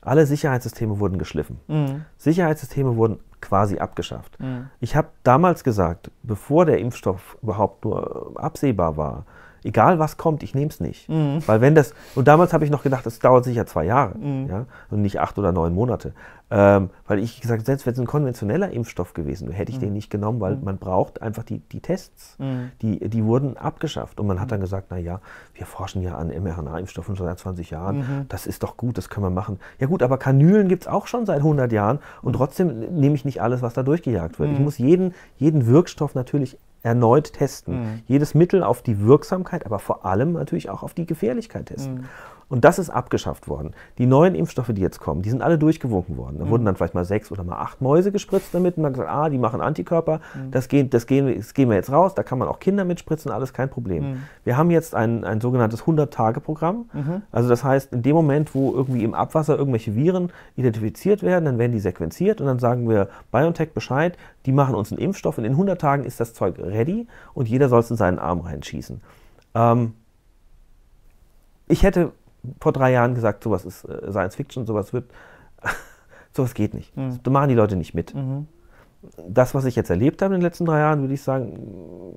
alle Sicherheitssysteme wurden geschliffen. Mhm. Sicherheitssysteme wurden quasi abgeschafft. Mhm. Ich habe damals gesagt, bevor der Impfstoff überhaupt nur absehbar war, egal was kommt, ich nehme es nicht. Mhm. Weil wenn das, und damals habe ich noch gedacht, das dauert sicher zwei Jahre mhm. ja, und nicht acht oder neun Monate. Ähm, weil ich gesagt selbst wenn es ein konventioneller Impfstoff gewesen wäre, hätte ich mhm. den nicht genommen, weil mhm. man braucht einfach die, die Tests. Mhm. Die, die wurden abgeschafft. Und man hat mhm. dann gesagt, naja, wir forschen ja an mRNA-Impfstoffen schon seit 20 Jahren. Das ist doch gut, das können wir machen. Ja gut, aber Kanülen gibt es auch schon seit 100 Jahren und trotzdem nehme ich nicht alles, was da durchgejagt wird. Ich muss jeden, jeden Wirkstoff natürlich erneut testen. Mhm. Jedes Mittel auf die Wirksamkeit, aber vor allem natürlich auch auf die Gefährlichkeit testen. Mhm. Und das ist abgeschafft worden. Die neuen Impfstoffe, die jetzt kommen, die sind alle durchgewunken worden. Da mhm. wurden dann vielleicht mal sechs oder mal acht Mäuse gespritzt damit und man hat gesagt, ah, die machen Antikörper, mhm. das, gehen, das, gehen, das gehen wir jetzt raus, da kann man auch Kinder mitspritzen, alles kein Problem. Mhm. Wir haben jetzt ein, ein sogenanntes 100-Tage-Programm. Mhm. Also das heißt, in dem Moment, wo irgendwie im Abwasser irgendwelche Viren identifiziert werden, dann werden die sequenziert und dann sagen wir BioNTech Bescheid, die machen uns einen Impfstoff und in 100 Tagen ist das Zeug ready und jeder soll es in seinen Arm reinschießen. Ähm, ich hätte vor drei Jahren gesagt, sowas ist äh, Science Fiction, sowas wird, sowas geht nicht. Mhm. Das machen die Leute nicht mit. Mhm. Das, was ich jetzt erlebt habe in den letzten drei Jahren, würde ich sagen,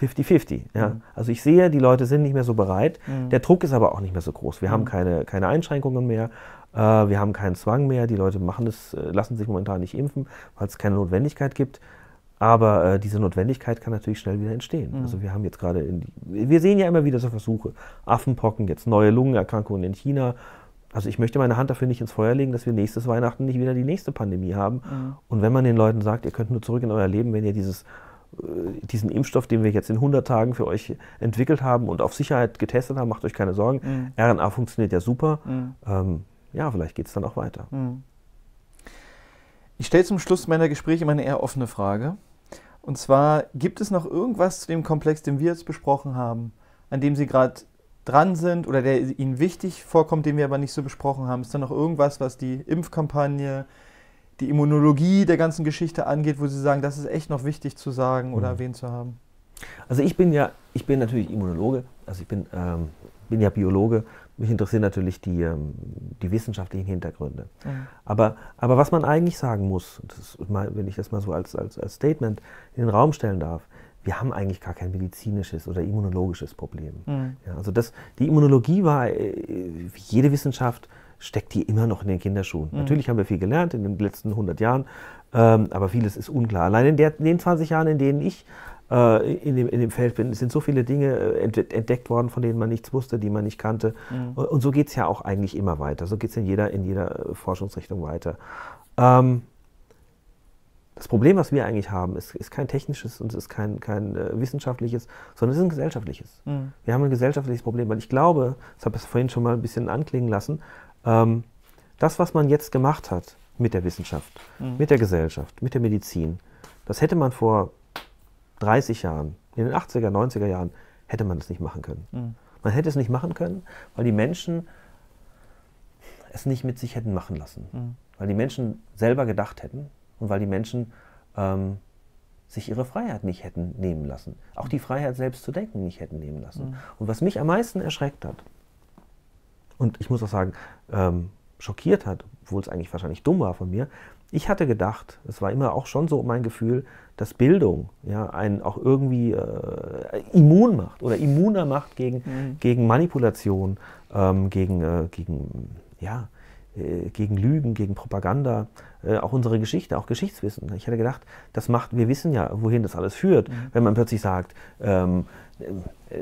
50-50. Ja. Mhm. Also ich sehe, die Leute sind nicht mehr so bereit. Mhm. Der Druck ist aber auch nicht mehr so groß. Wir mhm. haben keine, keine Einschränkungen mehr. Äh, wir haben keinen Zwang mehr. Die Leute machen es, äh, lassen sich momentan nicht impfen, weil es keine Notwendigkeit gibt. Aber äh, diese Notwendigkeit kann natürlich schnell wieder entstehen. Mhm. Also wir haben jetzt gerade, wir sehen ja immer wieder so Versuche, Affenpocken, jetzt neue Lungenerkrankungen in China. Also ich möchte meine Hand dafür nicht ins Feuer legen, dass wir nächstes Weihnachten nicht wieder die nächste Pandemie haben. Mhm. Und wenn man den Leuten sagt, ihr könnt nur zurück in euer Leben, wenn ihr dieses, äh, diesen Impfstoff, den wir jetzt in 100 Tagen für euch entwickelt haben und auf Sicherheit getestet haben, macht euch keine Sorgen. Mhm. RNA funktioniert ja super. Mhm. Ähm, ja, vielleicht geht es dann auch weiter. Mhm. Ich stelle zum Schluss meiner Gespräche meine eher offene Frage. Und zwar, gibt es noch irgendwas zu dem Komplex, den wir jetzt besprochen haben, an dem Sie gerade dran sind oder der Ihnen wichtig vorkommt, den wir aber nicht so besprochen haben? Ist da noch irgendwas, was die Impfkampagne, die Immunologie der ganzen Geschichte angeht, wo Sie sagen, das ist echt noch wichtig zu sagen oder mhm. erwähnt zu haben? Also ich bin ja, ich bin natürlich Immunologe, also ich bin, ähm, bin ja Biologe mich interessieren natürlich die, ähm, die wissenschaftlichen Hintergründe. Ja. Aber, aber was man eigentlich sagen muss, mal, wenn ich das mal so als, als, als Statement in den Raum stellen darf, wir haben eigentlich gar kein medizinisches oder immunologisches Problem. Mhm. Ja, also das, die Immunologie war, äh, wie jede Wissenschaft, steckt die immer noch in den Kinderschuhen. Mhm. Natürlich haben wir viel gelernt in den letzten 100 Jahren, ähm, aber vieles ist unklar. Allein in, der, in, den 20 Jahren, in denen ich äh, in, dem, in dem Feld bin. Es sind so viele Dinge äh, entdeckt worden, von denen man nichts wusste, die man nicht kannte. Mhm. Und so geht es ja auch eigentlich immer weiter. So geht es in jeder, in jeder äh, Forschungsrichtung weiter. Ähm, das Problem, was wir eigentlich haben, ist, ist kein technisches und ist kein, kein äh, wissenschaftliches, sondern es ist ein gesellschaftliches. Mhm. Wir haben ein gesellschaftliches Problem, weil ich glaube, das habe ich vorhin schon mal ein bisschen anklingen lassen, ähm, das, was man jetzt gemacht hat mit der Wissenschaft, mhm. mit der Gesellschaft, mit der Medizin, das hätte man vor 30 Jahren, in den 80er, 90er Jahren, hätte man das nicht machen können. Mhm. Man hätte es nicht machen können, weil die Menschen es nicht mit sich hätten machen lassen. Mhm. Weil die Menschen selber gedacht hätten und weil die Menschen ähm, sich ihre Freiheit nicht hätten nehmen lassen. Auch die Freiheit selbst zu denken nicht hätten nehmen lassen. Mhm. Und was mich am meisten erschreckt hat, und ich muss auch sagen, ähm, schockiert hat, obwohl es eigentlich wahrscheinlich dumm war von mir, ich hatte gedacht, es war immer auch schon so mein Gefühl, dass Bildung ja, einen auch irgendwie äh, immun macht oder immuner macht gegen, mhm. gegen Manipulation, ähm, gegen, äh, gegen, ja, äh, gegen Lügen, gegen Propaganda. Äh, auch unsere Geschichte, auch Geschichtswissen. Ich hätte gedacht, das macht, wir wissen ja, wohin das alles führt, mhm. wenn man plötzlich sagt, ähm, äh,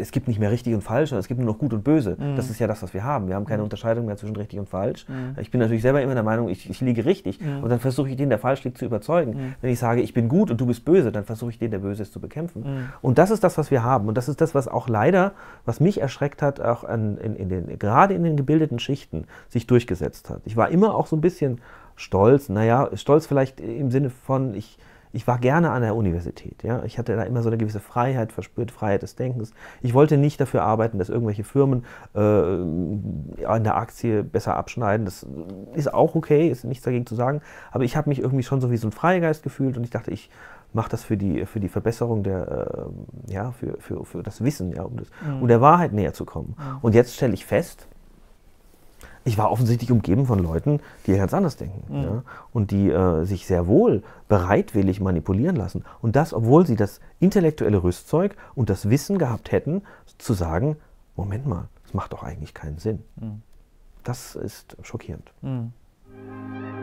es gibt nicht mehr richtig und falsch, sondern es gibt nur noch gut und böse. Mhm. Das ist ja das, was wir haben. Wir haben keine mhm. Unterscheidung mehr zwischen richtig und falsch. Mhm. Ich bin natürlich selber immer der Meinung, ich, ich liege richtig. Und dann versuche ich den, der falsch liegt, zu überzeugen. Wenn ich sage, ich bin gut und du bist böse, dann versuche ich den, der böse ist, zu bekämpfen. Und das ist das, was wir haben. Und das ist das, was auch leider, was mich erschreckt hat, auch an, in, in den, gerade in den gebildeten Schichten sich durchgesetzt hat. Ich war immer auch so ein bisschen Stolz, naja, Stolz vielleicht im Sinne von, ich, ich war gerne an der Universität. Ja? Ich hatte da immer so eine gewisse Freiheit verspürt, Freiheit des Denkens. Ich wollte nicht dafür arbeiten, dass irgendwelche Firmen äh, an der Aktie besser abschneiden. Das ist auch okay, ist nichts dagegen zu sagen. Aber ich habe mich irgendwie schon so wie so ein Freigeist gefühlt und ich dachte, ich mache das für die, für die Verbesserung der, äh, ja, für, für, für das Wissen, ja, um, das, mhm. um der Wahrheit näher zu kommen. Mhm. Und jetzt stelle ich fest, ich war offensichtlich umgeben von Leuten, die ganz anders denken mhm. ja, und die äh, sich sehr wohl bereitwillig manipulieren lassen. Und das, obwohl sie das intellektuelle Rüstzeug und das Wissen gehabt hätten, zu sagen, Moment mal, das macht doch eigentlich keinen Sinn. Mhm. Das ist schockierend. Mhm.